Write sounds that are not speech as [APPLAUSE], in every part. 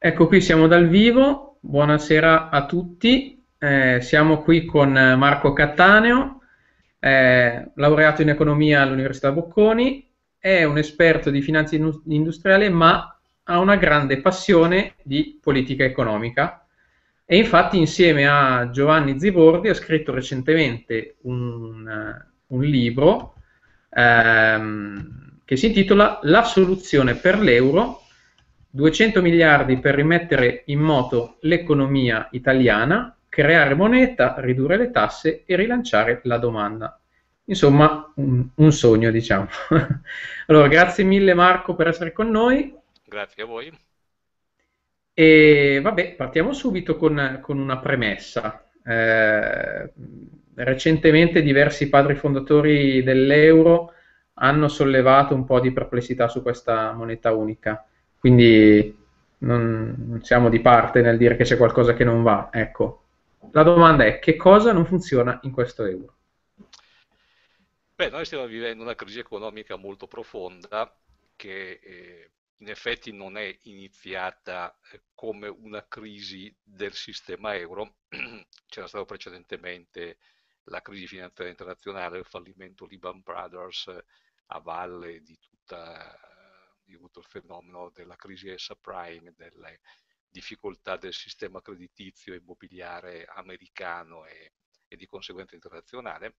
Ecco qui siamo dal vivo, buonasera a tutti, eh, siamo qui con Marco Cattaneo, eh, laureato in economia all'Università Bocconi, è un esperto di finanza industriale ma ha una grande passione di politica economica e infatti insieme a Giovanni Zibordi ha scritto recentemente un, eh, un libro ehm, che si intitola La soluzione per l'euro 200 miliardi per rimettere in moto l'economia italiana, creare moneta, ridurre le tasse e rilanciare la domanda. Insomma, un, un sogno, diciamo. [LAUGHS] allora, grazie mille Marco per essere con noi. Grazie a voi. E vabbè, partiamo subito con, con una premessa. Eh, recentemente diversi padri fondatori dell'euro hanno sollevato un po' di perplessità su questa moneta unica. Quindi non siamo di parte nel dire che c'è qualcosa che non va. Ecco. La domanda è che cosa non funziona in questo euro? Beh, noi stiamo vivendo una crisi economica molto profonda che eh, in effetti non è iniziata eh, come una crisi del sistema euro, [CLEARS THROAT] c'era stato precedentemente la crisi finanziaria internazionale, il fallimento Lehman Brothers eh, a valle di tutta di avuto il fenomeno della crisi subprime, delle difficoltà del sistema creditizio immobiliare americano e, e di conseguenza internazionale,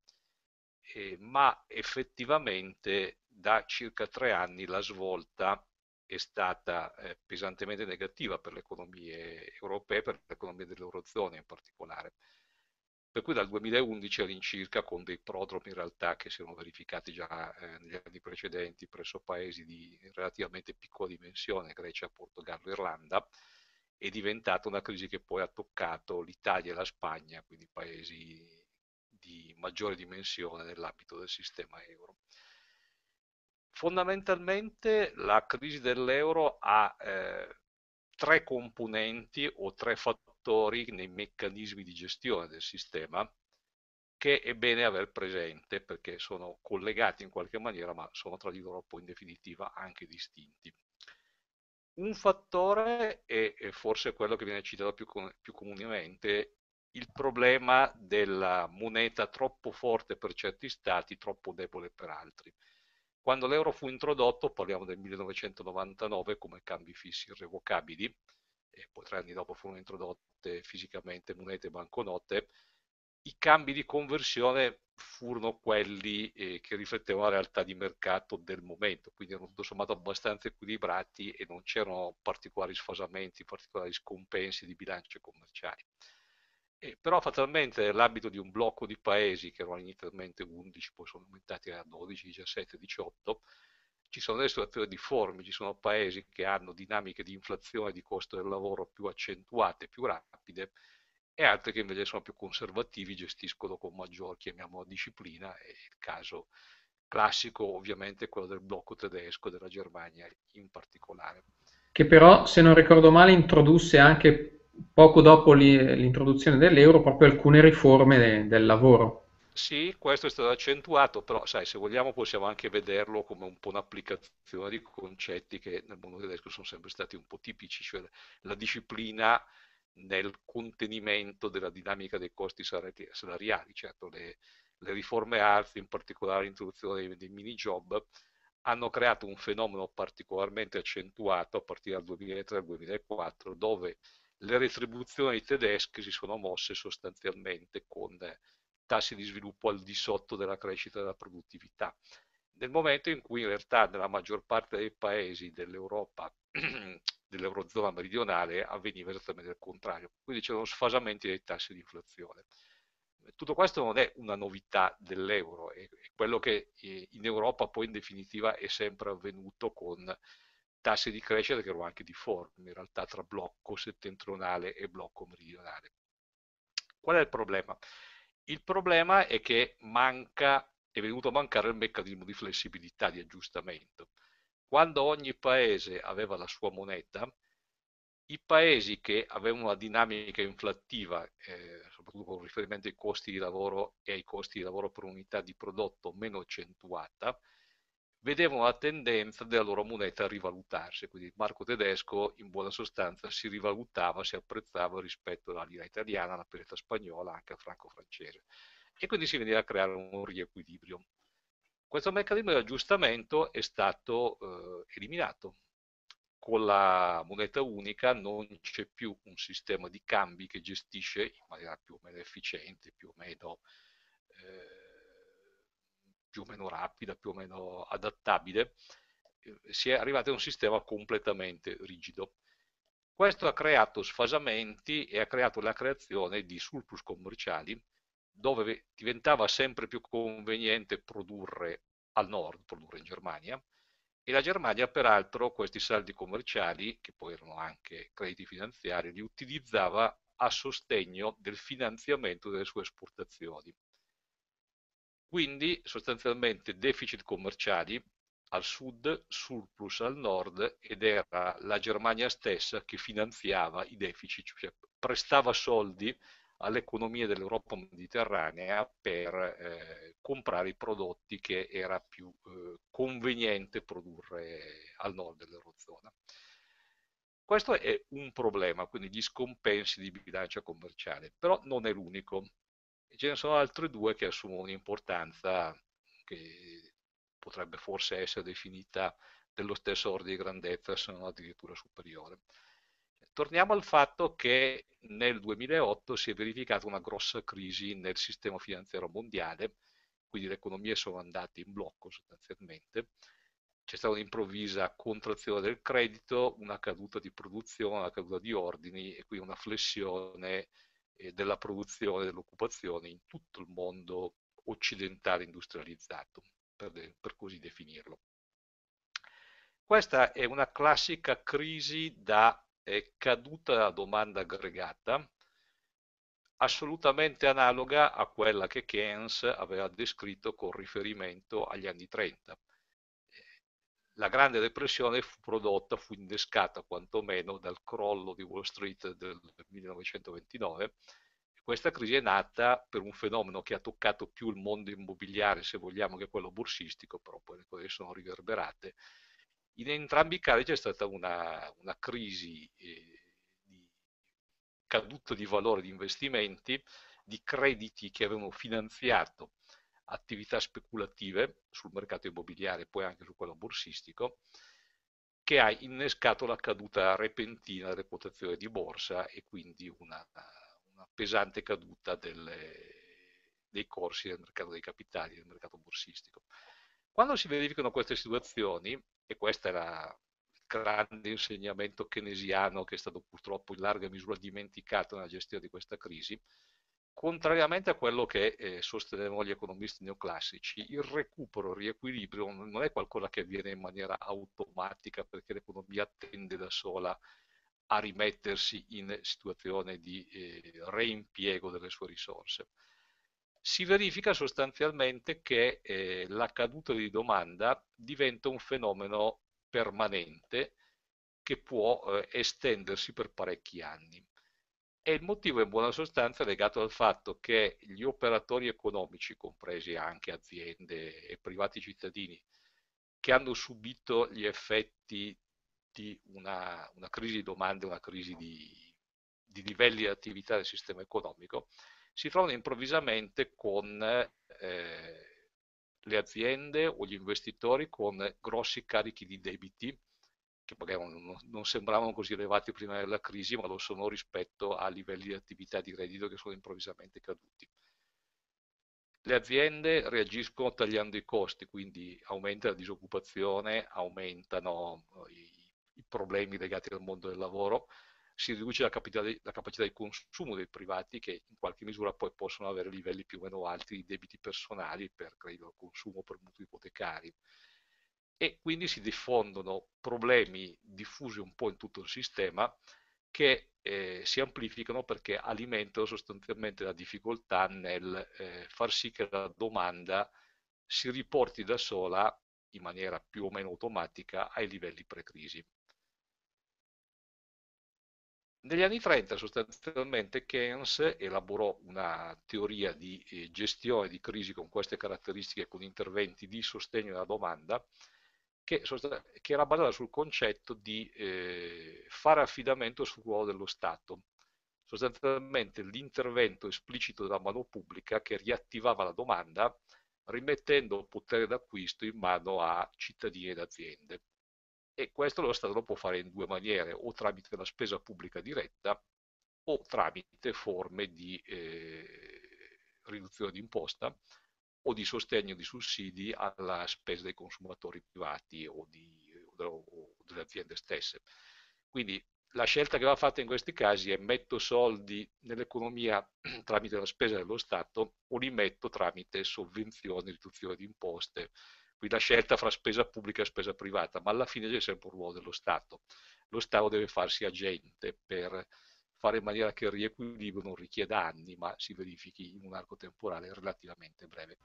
eh, ma effettivamente da circa tre anni la svolta è stata eh, pesantemente negativa per le economie europee, per l'economia dell'Eurozona in particolare per cui dal 2011 all'incirca con dei prodromi in realtà che si erano verificati già eh, negli anni precedenti presso paesi di relativamente piccola dimensione, Grecia, Portogallo, Irlanda, è diventata una crisi che poi ha toccato l'Italia e la Spagna, quindi paesi di maggiore dimensione nell'ambito del sistema euro. Fondamentalmente la crisi dell'euro ha eh, tre componenti o tre fattori fattori nei meccanismi di gestione del sistema che è bene aver presente perché sono collegati in qualche maniera ma sono tra di loro poi in definitiva anche distinti. Un fattore è, è forse quello che viene citato più, più comunemente, il problema della moneta troppo forte per certi stati, troppo debole per altri. Quando l'euro fu introdotto, parliamo del 1999 come cambi fissi irrevocabili, e poi tre anni dopo furono introdotte fisicamente monete e banconote, i cambi di conversione furono quelli eh, che riflettevano la realtà di mercato del momento, quindi erano tutto sommato abbastanza equilibrati e non c'erano particolari sfasamenti, particolari scompensi di bilancio commerciali. E eh, però fatalmente nell'ambito di un blocco di paesi che erano inizialmente 11, poi sono aumentati a 12, 17, 18, ci sono delle situazioni difformi, ci sono paesi che hanno dinamiche di inflazione di costo del lavoro più accentuate, più rapide, e altri che invece sono più conservativi, gestiscono con maggior, chiamiamola, disciplina. è il caso classico ovviamente quello del blocco tedesco, della Germania in particolare. Che però, se non ricordo male, introdusse anche poco dopo l'introduzione dell'euro proprio alcune riforme del lavoro. Sì, questo è stato accentuato, però sai, se vogliamo possiamo anche vederlo come un po' un'applicazione di concetti che nel mondo tedesco sono sempre stati un po' tipici, cioè la disciplina nel contenimento della dinamica dei costi salariali. Certo, le, le riforme ARF, in particolare l'introduzione dei, dei mini job, hanno creato un fenomeno particolarmente accentuato a partire dal 2003-2004, dove le retribuzioni tedesche si sono mosse sostanzialmente con tassi di sviluppo al di sotto della crescita della produttività. Nel momento in cui in realtà nella maggior parte dei paesi dell'Europa, [CLEARS THROAT] dell'Eurozona meridionale, avveniva esattamente il contrario, quindi c'erano sfasamenti dei tassi di inflazione. Tutto questo non è una novità dell'euro, è quello che eh, in Europa poi in definitiva è sempre avvenuto con tassi di crescita che erano anche di difformi in realtà tra blocco settentrionale e blocco meridionale. Qual è il problema? Il problema è che manca, è venuto a mancare il meccanismo di flessibilità, di aggiustamento. Quando ogni paese aveva la sua moneta, i paesi che avevano una dinamica inflattiva, eh, soprattutto con riferimento ai costi di lavoro e ai costi di lavoro per unità di prodotto meno accentuata, vedevano la tendenza della loro moneta a rivalutarsi, quindi il marco tedesco in buona sostanza si rivalutava, si apprezzava rispetto alla lira italiana, alla peseta spagnola, anche al franco francese e quindi si veniva a creare un riequilibrio. Questo meccanismo di aggiustamento è stato eh, eliminato. Con la moneta unica non c'è più un sistema di cambi che gestisce in maniera più o meno efficiente, più o meno eh, più o meno rapida, più o meno adattabile, eh, si è arrivati a un sistema completamente rigido. Questo ha creato sfasamenti e ha creato la creazione di surplus commerciali dove diventava sempre più conveniente produrre al nord, produrre in Germania, e la Germania peraltro questi saldi commerciali, che poi erano anche crediti finanziari, li utilizzava a sostegno del finanziamento delle sue esportazioni. Quindi sostanzialmente deficit commerciali al sud, surplus al nord ed era la Germania stessa che finanziava i deficit, cioè prestava soldi all'economia dell'Europa mediterranea per eh, comprare i prodotti che era più eh, conveniente produrre al nord dell'Eurozona. Questo è un problema, quindi gli scompensi di bilancia commerciale, però non è l'unico ce ne sono altre due che assumono un'importanza che potrebbe forse essere definita dello stesso ordine di grandezza, se non addirittura superiore. Torniamo al fatto che nel 2008 si è verificata una grossa crisi nel sistema finanziario mondiale, quindi le economie sono andate in blocco sostanzialmente, c'è stata un'improvvisa contrazione del credito, una caduta di produzione, una caduta di ordini e quindi una flessione eh, della produzione e dell'occupazione in tutto il mondo occidentale industrializzato, per, de, per così definirlo. Questa è una classica crisi da caduta della domanda aggregata, assolutamente analoga a quella che Keynes aveva descritto con riferimento agli anni 30 la grande depressione fu prodotta, fu innescata quantomeno dal crollo di Wall Street del 1929. Questa crisi è nata per un fenomeno che ha toccato più il mondo immobiliare, se vogliamo, che quello borsistico, però poi le cose sono riverberate. In entrambi i casi c'è stata una, una crisi eh, di caduta di valore di investimenti, di crediti che avevano finanziato attività speculative sul mercato immobiliare e poi anche su quello borsistico, che ha innescato la caduta repentina delle quotazioni di borsa e quindi una, una pesante caduta delle, dei corsi del mercato dei capitali, del mercato borsistico. Quando si verificano queste situazioni, e questo era il grande insegnamento keynesiano che è stato purtroppo in larga misura dimenticato nella gestione di questa crisi, Contrariamente a quello che eh, sostenevano gli economisti neoclassici, il recupero, il riequilibrio non è qualcosa che avviene in maniera automatica perché l'economia tende da sola a rimettersi in situazione di eh, reimpiego delle sue risorse. Si verifica sostanzialmente che eh, la caduta di domanda diventa un fenomeno permanente che può eh, estendersi per parecchi anni e il motivo è in buona sostanza legato al fatto che gli operatori economici, compresi anche aziende e privati cittadini, che hanno subito gli effetti di una, una crisi di domande, una crisi di, di livelli di attività del sistema economico, si trovano improvvisamente con eh, le aziende o gli investitori con grossi carichi di debiti che magari non, non sembravano così elevati prima della crisi, ma lo sono rispetto a livelli di attività di reddito che sono improvvisamente caduti. Le aziende reagiscono tagliando i costi, quindi aumenta la disoccupazione, aumentano eh, i, i problemi legati al mondo del lavoro, si riduce la, di, la, capacità di consumo dei privati che in qualche misura poi possono avere livelli più o meno alti di debiti personali per credito al consumo, per mutui ipotecari e quindi si diffondono problemi diffusi un po' in tutto il sistema che eh, si amplificano perché alimentano sostanzialmente la difficoltà nel eh, far sì che la domanda si riporti da sola in maniera più o meno automatica ai livelli pre-crisi. Negli anni 30 sostanzialmente Keynes elaborò una teoria di eh, gestione di crisi con queste caratteristiche, con interventi di sostegno alla domanda, che, che era basata sul concetto di eh, fare affidamento sul ruolo dello Stato. Sostanzialmente l'intervento esplicito della mano pubblica che riattivava la domanda rimettendo potere d'acquisto in mano a cittadini ed aziende. E questo lo Stato lo può fare in due maniere, o tramite la spesa pubblica diretta o tramite forme di eh, riduzione d'imposta, imposta o di sostegno di sussidi alla spesa dei consumatori privati o, di, o, o delle aziende stesse. Quindi la scelta che va fatta in questi casi è metto soldi nell'economia [CLEARS THROAT] tramite la spesa dello Stato o li metto tramite sovvenzioni, riduzione di imposte. Quindi la scelta fra spesa pubblica e spesa privata, ma alla fine c'è sempre un ruolo dello Stato. Lo Stato deve farsi agente per fare in maniera che il riequilibrio non richieda anni, ma si verifichi in un arco temporale relativamente breve.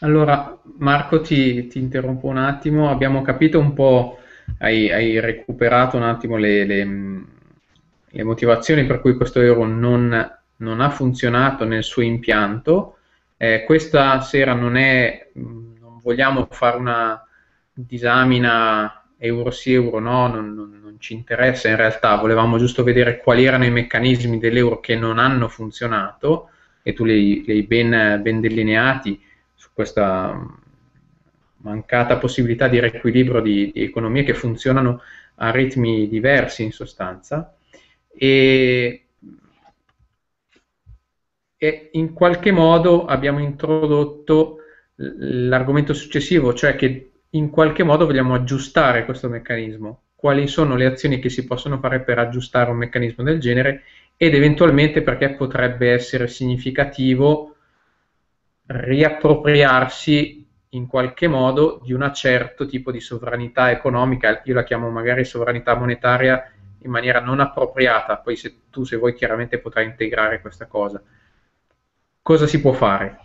Allora, Marco, ti, ti interrompo un attimo, abbiamo capito un po', hai, hai recuperato un attimo le, le, le, motivazioni per cui questo euro non, non ha funzionato nel suo impianto. Eh, questa sera non è, non vogliamo fare una disamina euro sì, euro no, non, non, non, ci interessa in realtà, volevamo giusto vedere quali erano i meccanismi dell'euro che non hanno funzionato e tu li hai ben, ben, delineati su questa mancata possibilità di riequilibrio di, di economie che funzionano a ritmi diversi in sostanza e, e in qualche modo abbiamo introdotto l'argomento successivo, cioè che in qualche modo vogliamo aggiustare questo meccanismo, quali sono le azioni che si possono fare per aggiustare un meccanismo del genere ed eventualmente perché potrebbe essere significativo riappropriarsi in qualche modo di un certo tipo di sovranità economica, io la chiamo magari sovranità monetaria in maniera non appropriata, poi se tu se vuoi chiaramente potrai integrare questa cosa. Cosa si può fare?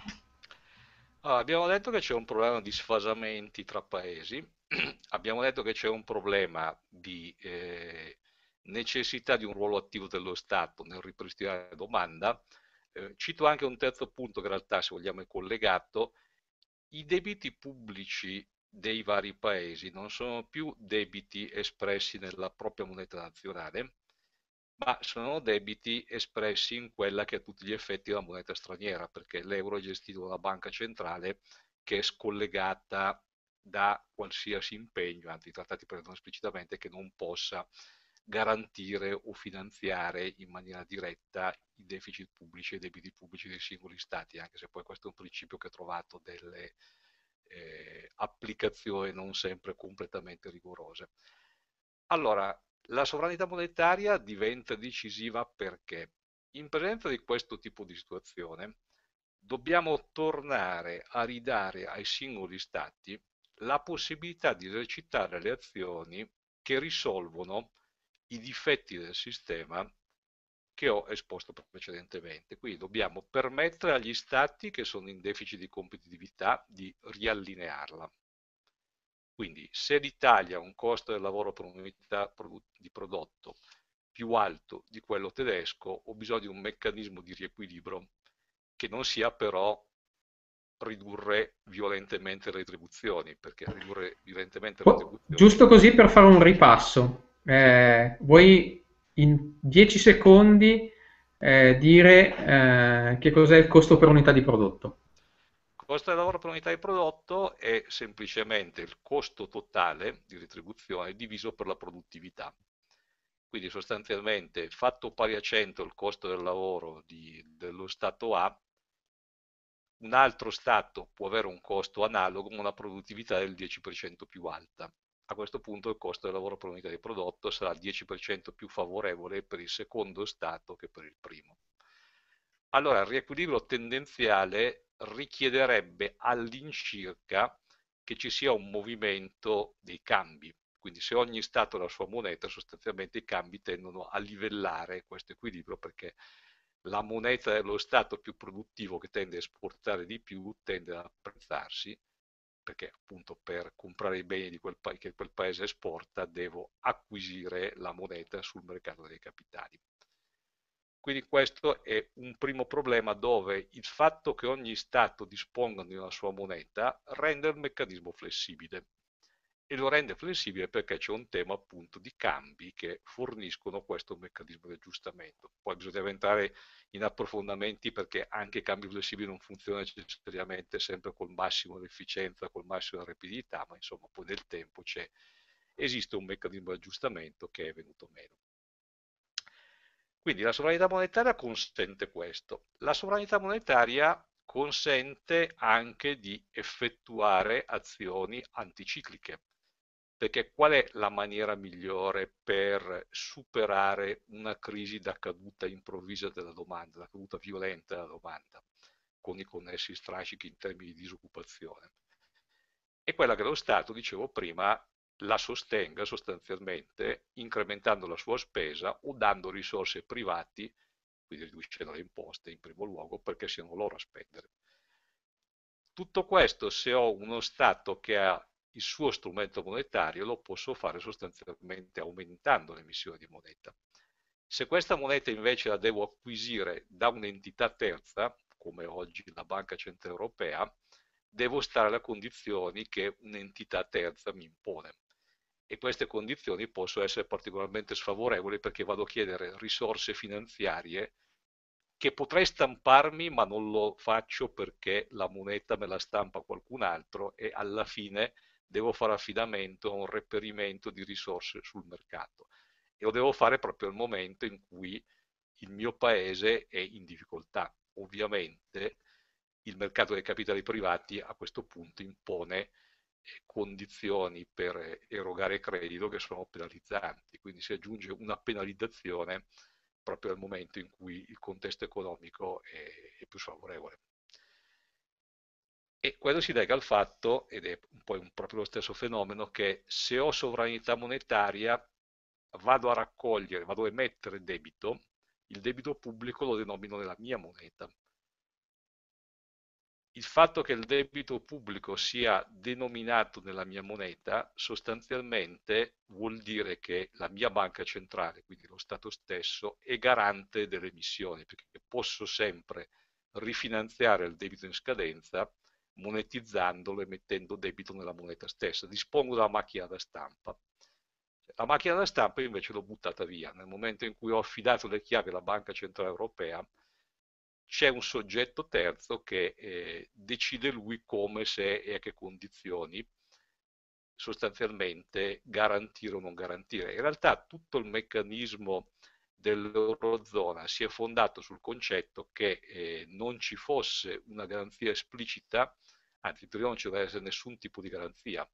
Allora, ah, abbiamo detto che c'è un problema di sfasamenti tra paesi, [CLEARS THROAT] abbiamo detto che c'è un problema di eh, necessità di un ruolo attivo dello Stato nel ripristinare la domanda. Eh, cito anche un terzo punto che in realtà, se vogliamo, è collegato. I debiti pubblici dei vari paesi non sono più debiti espressi nella propria moneta nazionale, ma sono debiti espressi in quella che a tutti gli effetti è la moneta straniera, perché l'euro è gestito dalla banca centrale che è scollegata da qualsiasi impegno, anzi i trattati prendono esplicitamente che non possa garantire o finanziare in maniera diretta i deficit pubblici e i debiti pubblici dei singoli stati, anche se poi questo è un principio che ho trovato delle eh, applicazioni non sempre completamente rigorose. Allora, la sovranità monetaria diventa decisiva perché in presenza di questo tipo di situazione dobbiamo tornare a ridare ai singoli stati la possibilità di esercitare le azioni che risolvono i difetti del sistema che ho esposto precedentemente. Quindi dobbiamo permettere agli stati che sono in deficit di competitività di riallinearla. Quindi se l'Italia ha un costo del lavoro per unità di prodotto più alto di quello tedesco, ho bisogno di un meccanismo di riequilibrio che non sia però ridurre violentemente le retribuzioni, perché ridurre violentemente le oh, retribuzioni... Giusto così per fare un ripasso, eh, vuoi in 10 secondi eh, dire eh, che cos'è il costo per unità di prodotto? costo del lavoro per unità di prodotto è semplicemente il costo totale di retribuzione diviso per la produttività. Quindi sostanzialmente fatto pari a 100 il costo del lavoro di, dello stato A, un altro stato può avere un costo analogo ma una produttività del 10% più alta. A questo punto il costo del lavoro per unità di prodotto sarà il 10% più favorevole per il secondo stato che per il primo. Allora, il riequilibrio tendenziale richiederebbe all'incirca che ci sia un movimento dei cambi. Quindi se ogni Stato ha la sua moneta, sostanzialmente i cambi tendono a livellare questo equilibrio perché la moneta dello Stato più produttivo che tende a esportare di più tende ad apprezzarsi perché appunto per comprare i beni quel che quel paese esporta devo acquisire la moneta sul mercato dei capitali. Quindi questo è un primo problema dove il fatto che ogni Stato disponga di una sua moneta rende il meccanismo flessibile e lo rende flessibile perché c'è un tema appunto di cambi che forniscono questo meccanismo di aggiustamento. Poi bisogna entrare in approfondimenti perché anche i cambi flessibili non funzionano necessariamente sempre col massimo dell'efficienza, col massimo della rapidità, ma insomma poi nel tempo esiste un meccanismo di aggiustamento che è venuto meno. Quindi la sovranità monetaria consente questo. La sovranità monetaria consente anche di effettuare azioni anticicliche, perché qual è la maniera migliore per superare una crisi da caduta improvvisa della domanda, da caduta violenta della domanda, con i connessi strascichi in termini di disoccupazione? È quella che lo Stato, dicevo prima, la sostenga sostanzialmente incrementando la sua spesa o dando risorse privati, quindi riducendo le imposte in primo luogo perché siano loro a spendere. Tutto questo se ho uno Stato che ha il suo strumento monetario lo posso fare sostanzialmente aumentando l'emissione di moneta. Se questa moneta invece la devo acquisire da un'entità terza, come oggi la Banca Centrale Europea, devo stare alle condizioni che un'entità terza mi impone e queste condizioni possono essere particolarmente sfavorevoli perché vado a chiedere risorse finanziarie che potrei stamparmi ma non lo faccio perché la moneta me la stampa qualcun altro e alla fine devo fare affidamento a un reperimento di risorse sul mercato e lo devo fare proprio al momento in cui il mio paese è in difficoltà. Ovviamente il mercato dei capitali privati a questo punto impone condizioni per erogare credito che sono penalizzanti, quindi si aggiunge una penalizzazione proprio al momento in cui il contesto economico è, è più sfavorevole. E quello si lega al fatto, ed è poi un, proprio lo stesso fenomeno, che se ho sovranità monetaria vado a raccogliere, vado a emettere debito, il debito pubblico lo denomino nella mia moneta, il fatto che il debito pubblico sia denominato nella mia moneta sostanzialmente vuol dire che la mia banca centrale, quindi lo Stato stesso, è garante delle emissioni, perché posso sempre rifinanziare il debito in scadenza monetizzandolo e mettendo debito nella moneta stessa. Dispongo della macchina da stampa. La macchina da stampa invece l'ho buttata via. Nel momento in cui ho affidato le chiavi alla Banca Centrale Europea, c'è un soggetto terzo che eh, decide lui come, se e a che condizioni sostanzialmente garantire o non garantire. In realtà tutto il meccanismo dell'Eurozona si è fondato sul concetto che eh, non ci fosse una garanzia esplicita, anzi prima non ci doveva essere nessun tipo di garanzia.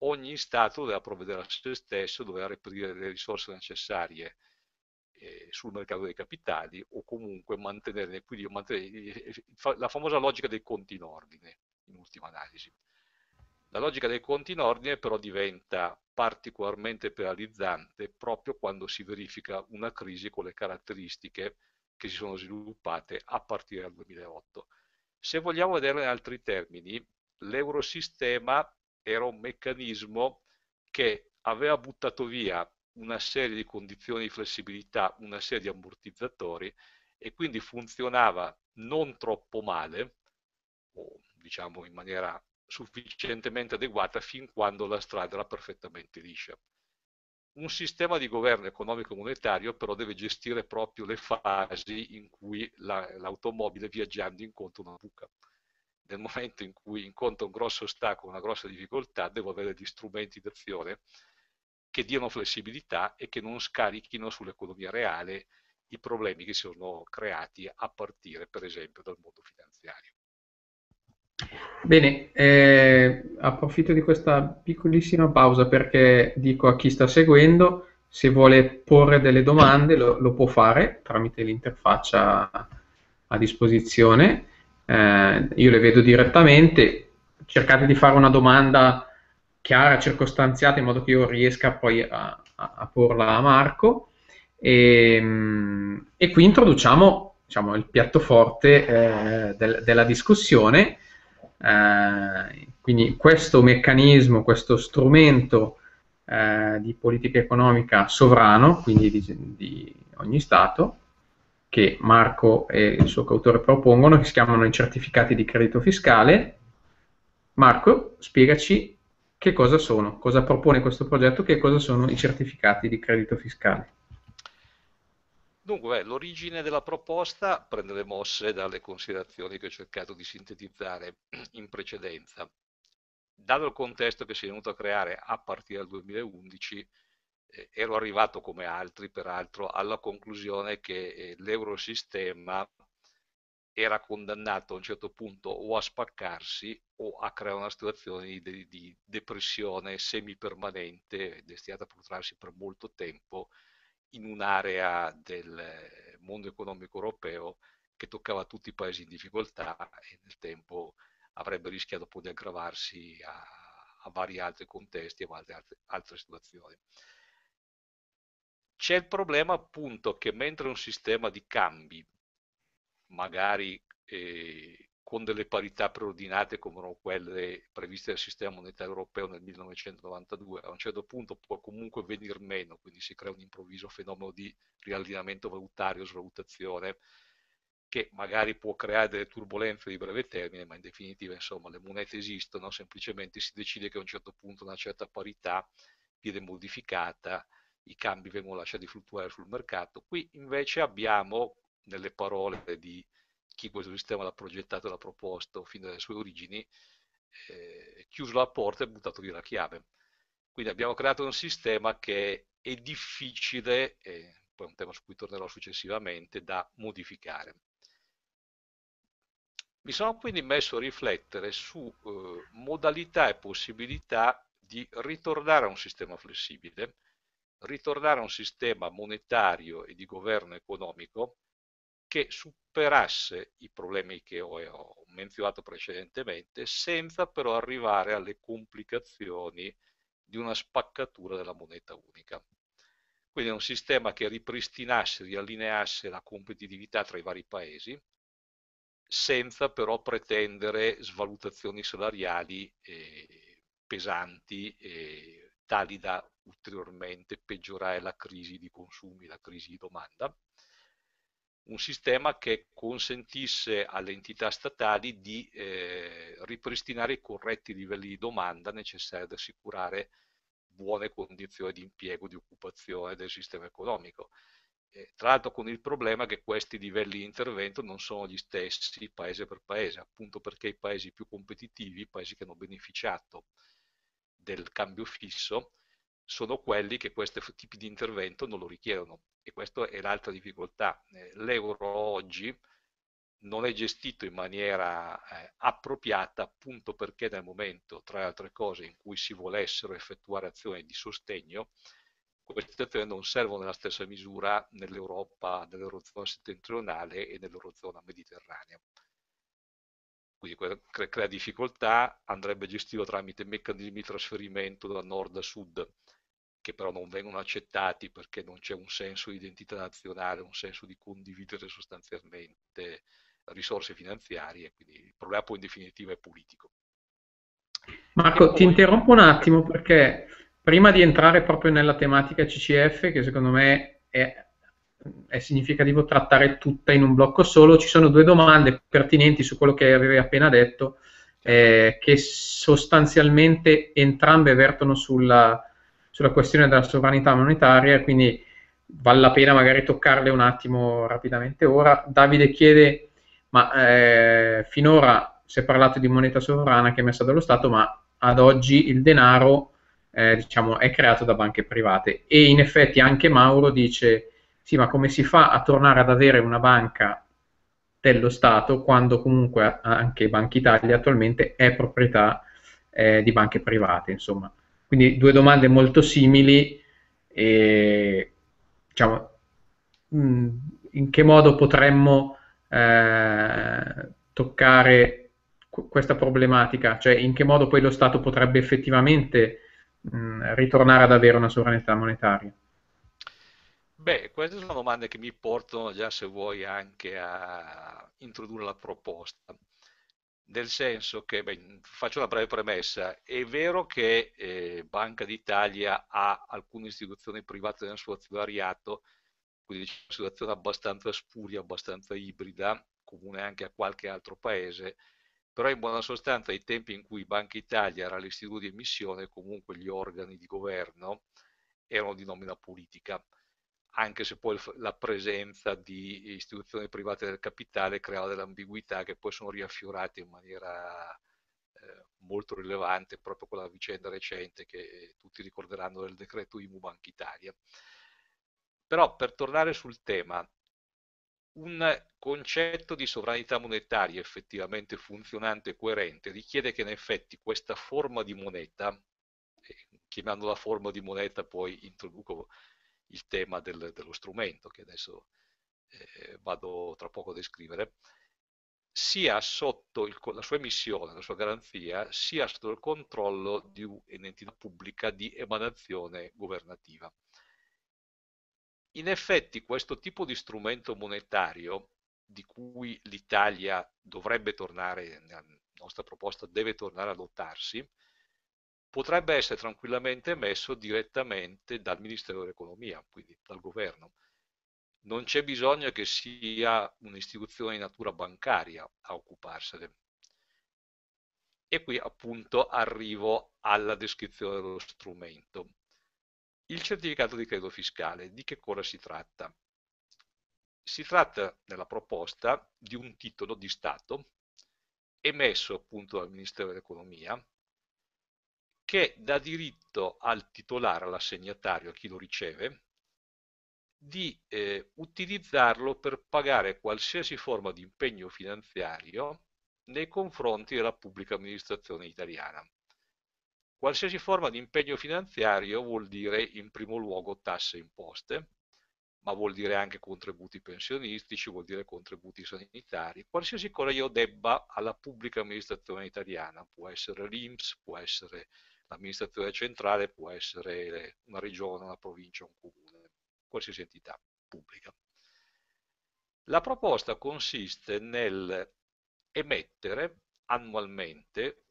Ogni Stato doveva provvedere a se stesso, doveva reperire le risorse necessarie eh, sul mercato dei capitali o comunque mantenere, quindi mantenere, eh, eh, eh, la famosa logica dei conti in ordine, in ultima analisi. La logica dei conti in ordine però diventa particolarmente penalizzante proprio quando si verifica una crisi con le caratteristiche che si sono sviluppate a partire dal 2008. Se vogliamo vederlo in altri termini, l'eurosistema era un meccanismo che aveva buttato via una serie di condizioni di flessibilità, una serie di ammortizzatori e quindi funzionava non troppo male, o diciamo in maniera sufficientemente adeguata fin quando la strada era perfettamente liscia. Un sistema di governo economico monetario però deve gestire proprio le fasi in cui l'automobile viaggiando incontra una buca. Nel momento in cui incontra un grosso ostacolo, una grossa difficoltà, devo avere gli strumenti d'azione che diano flessibilità e che non scarichino sull'economia reale i problemi che si sono creati a partire per esempio dal mondo finanziario. Bene, eh, approfitto di questa piccolissima pausa perché dico a chi sta seguendo, se vuole porre delle domande lo, lo può fare tramite l'interfaccia a disposizione, eh, io le vedo direttamente, cercate di fare una domanda chiara, circostanziata, in modo che io riesca poi a, a, a porla a Marco. E, ehm, e qui introduciamo diciamo, il piatto forte eh, del, della discussione. Eh, quindi questo meccanismo, questo strumento eh, di politica economica sovrano, quindi di, di, ogni Stato, che Marco e il suo coautore propongono, che si chiamano i certificati di credito fiscale. Marco, spiegaci che cosa sono, cosa propone questo progetto, che cosa sono i certificati di credito fiscale. Dunque, l'origine della proposta prende le mosse dalle considerazioni che ho cercato di sintetizzare [CLEARS THROAT] in precedenza. Dato il contesto che si è venuto a creare a partire dal 2011, eh, ero arrivato come altri, peraltro, alla conclusione che eh, l'eurosistema era condannato a un certo punto o a spaccarsi o a creare una situazione di, di depressione semipermanente destinata a protrarsi per molto tempo in un'area del mondo economico europeo che toccava tutti i paesi in difficoltà e nel tempo avrebbe rischiato poi di aggravarsi a, a vari altri contesti e altre, altre, altre situazioni. C'è il problema appunto che mentre un sistema di cambi magari eh, con delle parità preordinate come erano quelle previste dal sistema monetario europeo nel 1992, a un certo punto può comunque venir meno, quindi si crea un improvviso fenomeno di riallineamento valutario, svalutazione, che magari può creare delle turbulenze di breve termine, ma in definitiva insomma le monete esistono, semplicemente si decide che a un certo punto una certa parità viene modificata, i cambi vengono lasciati fluttuare sul mercato. Qui invece abbiamo nelle parole di chi questo sistema l'ha progettato e l'ha proposto fin dalle sue origini, eh, chiuso la porta e buttato via la chiave. Quindi abbiamo creato un sistema che è difficile, eh, poi è un tema su cui tornerò successivamente, da modificare. Mi sono quindi messo a riflettere su eh, modalità e possibilità di ritornare a un sistema flessibile, ritornare a un sistema monetario e di governo economico che superasse i problemi che ho, eh, ho menzionato precedentemente, senza però arrivare alle complicazioni di una spaccatura della moneta unica. Quindi un sistema che ripristinasse, riallineasse la competitività tra i vari paesi, senza però pretendere svalutazioni salariali eh, pesanti eh, tali da ulteriormente peggiorare la crisi di consumi, la crisi di domanda un sistema che consentisse alle entità statali di eh, ripristinare i corretti livelli di domanda necessari ad assicurare buone condizioni di impiego, di occupazione del sistema economico. Eh, tra l'altro con il problema che questi livelli di intervento non sono gli stessi paese per paese, appunto perché i paesi più competitivi, i paesi che hanno beneficiato del cambio fisso, sono quelli che questi tipi di intervento non lo richiedono. E questa è l'altra difficoltà. Eh, l'euro oggi non è gestito in maniera eh, appropriata appunto perché nel momento, tra le altre cose, in cui si volessero effettuare azioni di sostegno, queste azioni non servono nella stessa misura nell'Europa, nell'Eurozona settentrionale e nell'Eurozona mediterranea. Quindi crea difficoltà, andrebbe gestito tramite meccanismi di trasferimento da nord a sud, che però non vengono accettati perché non c'è un senso di identità nazionale, un senso di condividere sostanzialmente risorse finanziarie, quindi il problema poi in definitiva è politico. Marco, poi... ti interrompo un attimo perché prima di entrare proprio nella tematica CCF, che secondo me è è significativo trattare tutta in un blocco solo. Ci sono due domande pertinenti su quello che avevi appena detto, certo. eh, che sostanzialmente entrambe vertono sulla sulla questione della sovranità monetaria, quindi vale la pena magari toccarle un attimo rapidamente ora. Davide chiede, ma eh, finora si è parlato di moneta sovrana che è messa dallo Stato, ma ad oggi il denaro eh, diciamo, è creato da banche private e in effetti anche Mauro dice, sì, ma come si fa a tornare ad avere una banca dello Stato quando comunque anche Banca Italia attualmente è proprietà eh, di banche private, insomma. Quindi due domande molto simili e diciamo mm, in che modo potremmo eh, toccare questa problematica, cioè in che modo poi lo Stato potrebbe effettivamente mh, mm, ritornare ad avere una sovranità monetaria. Beh, queste sono domande che mi portano già, se vuoi, anche a introdurre la proposta nel senso che, beh, faccio una breve premessa, è vero che eh, Banca d'Italia ha alcune istituzioni private nel suo azionariato, quindi c'è una situazione abbastanza spuria, abbastanza ibrida, comune anche a qualche altro paese, però in buona sostanza ai tempi in cui Banca Italia era l'istituto di emissione, comunque gli organi di governo erano di nomina politica anche se poi la presenza di istituzioni private del capitale creava delle ambiguità che poi sono riaffiorate in maniera eh, molto rilevante proprio con la vicenda recente che tutti ricorderanno del decreto IMU Banca Italia. Però per tornare sul tema, un concetto di sovranità monetaria effettivamente funzionante e coerente richiede che in effetti questa forma di moneta, eh, chiamandola forma di moneta poi introduco il tema del, dello strumento che adesso eh, vado tra poco a descrivere, sia sotto il, la sua emissione, la sua garanzia, sia sotto il controllo di un'entità pubblica di emanazione governativa. In effetti questo tipo di strumento monetario, di cui l'Italia dovrebbe tornare, nella nostra proposta deve tornare a dotarsi, potrebbe essere tranquillamente emesso direttamente dal Ministero dell'Economia, quindi dal governo. Non c'è bisogno che sia un'istituzione di natura bancaria a occuparsene. E qui appunto arrivo alla descrizione dello strumento. Il certificato di credito fiscale, di che cosa si tratta? Si tratta nella proposta di un titolo di Stato emesso appunto dal Ministero dell'Economia che dà diritto al titolare, all'assegnatario, a chi lo riceve, di eh, utilizzarlo per pagare qualsiasi forma di impegno finanziario nei confronti della pubblica amministrazione italiana. Qualsiasi forma di impegno finanziario vuol dire in primo luogo tasse e imposte, ma vuol dire anche contributi pensionistici, vuol dire contributi sanitari, qualsiasi cosa io debba alla pubblica amministrazione italiana, può essere l'INPS, può essere l'amministrazione centrale può essere una regione, una provincia, un comune, qualsiasi entità pubblica. La proposta consiste nel emettere annualmente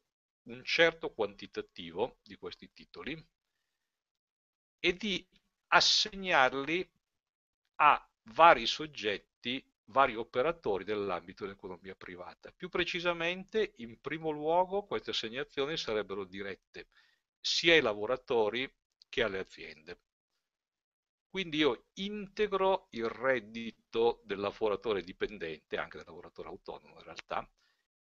un certo quantitativo di questi titoli e di assegnarli a vari soggetti, vari operatori dell'ambito dell'economia privata. Più precisamente, in primo luogo, queste assegnazioni sarebbero dirette sia ai lavoratori che alle aziende. Quindi io integro il reddito del lavoratore dipendente, anche del lavoratore autonomo in realtà,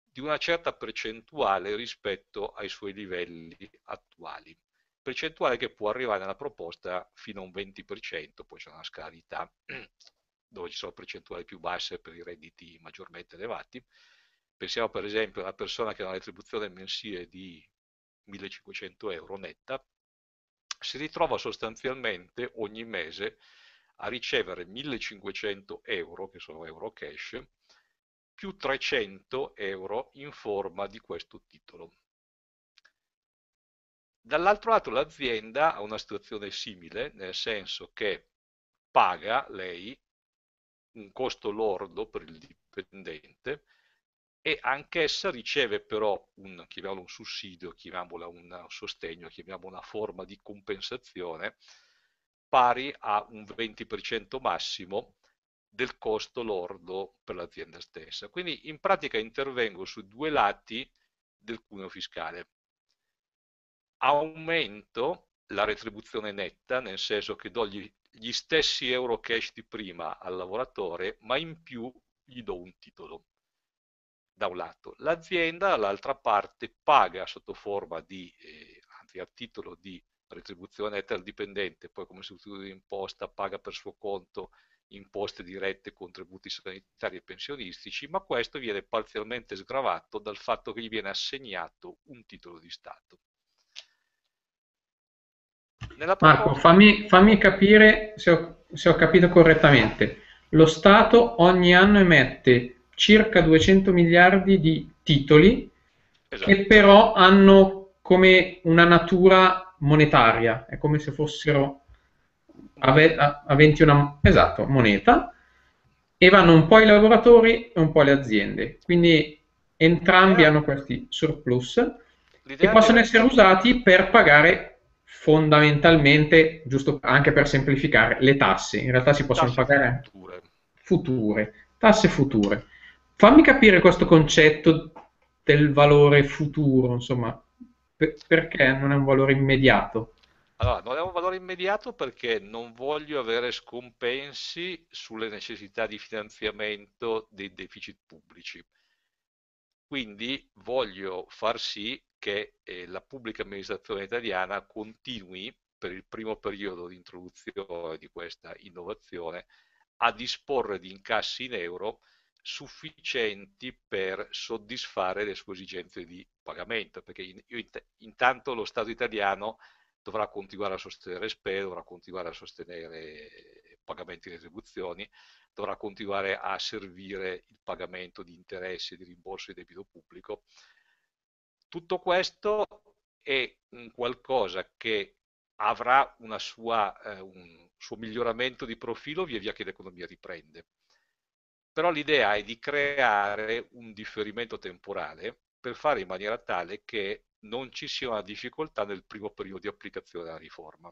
di una certa percentuale rispetto ai suoi livelli attuali. Percentuale che può arrivare nella proposta fino a un 20%, poi c'è una scalità [CLEARS THROAT] dove ci sono percentuali più basse per i redditi maggiormente elevati. Pensiamo per esempio a una persona che ha una retribuzione mensile di 1500 euro netta, si ritrova sostanzialmente ogni mese a ricevere 1500 euro, che sono euro cash, più 300 euro in forma di questo titolo. Dall'altro lato l'azienda ha una situazione simile, nel senso che paga lei un costo lordo per il dipendente e anch'essa riceve però un, un sussidio, chiamiamola un sostegno, chiamiamola una forma di compensazione pari a un 20% massimo del costo lordo per l'azienda stessa. Quindi in pratica intervengo su due lati del cuneo fiscale. Aumento la retribuzione netta, nel senso che do gli, gli stessi euro cash di prima al lavoratore, ma in più gli do un titolo da un lato, l'azienda dall'altra parte paga sotto forma di, eh, anzi a titolo di retribuzione dipendente, poi come sostituto di imposta paga per suo conto imposte dirette, contributi sanitari e pensionistici, ma questo viene parzialmente sgravato dal fatto che gli viene assegnato un titolo di Stato. Proposta... Marco, fammi, fammi capire se ho, se ho capito correttamente. Lo Stato ogni anno emette circa 200 miliardi di titoli esatto. che però hanno come una natura monetaria, è come se fossero ave- aventi una esatto, moneta e vanno un po' i lavoratori e un po' le aziende. Quindi entrambi L'idea hanno questi surplus che possono essere usati per pagare fondamentalmente, giusto anche per semplificare, le tasse. In realtà si possono tasse pagare future. future, tasse future fammi capire questo concetto del valore futuro, insomma, per, perché non è un valore immediato? Allora, non è un valore immediato perché non voglio avere scompensi sulle necessità di finanziamento dei deficit pubblici. Quindi voglio far sì che eh, la pubblica amministrazione italiana continui per il primo periodo di introduzione di questa innovazione a disporre di incassi in euro sufficienti per soddisfare le sue esigenze di pagamento, perché in, int intanto lo Stato italiano dovrà continuare a sostenere spese, dovrà continuare a sostenere pagamenti e retribuzioni, dovrà continuare a servire il pagamento di interessi e di rimborso di debito pubblico. Tutto questo è un qualcosa che avrà sua, eh, un suo miglioramento di profilo via via che l'economia riprende però l'idea è di creare un differimento temporale per fare in maniera tale che non ci sia una difficoltà nel primo periodo di applicazione della riforma.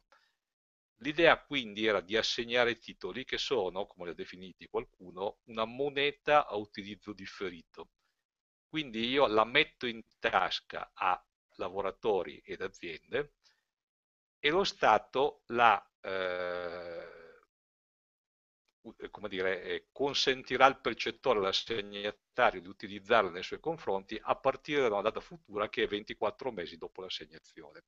L'idea quindi era di assegnare titoli che sono, come li ha definiti qualcuno, una moneta a utilizzo differito. Quindi io la metto in tasca a lavoratori ed aziende e lo Stato la eh, eh, come dire, eh, consentirà al percettore, all'assegnatario di utilizzarla nei suoi confronti a partire da una data futura che è 24 mesi dopo l'assegnazione.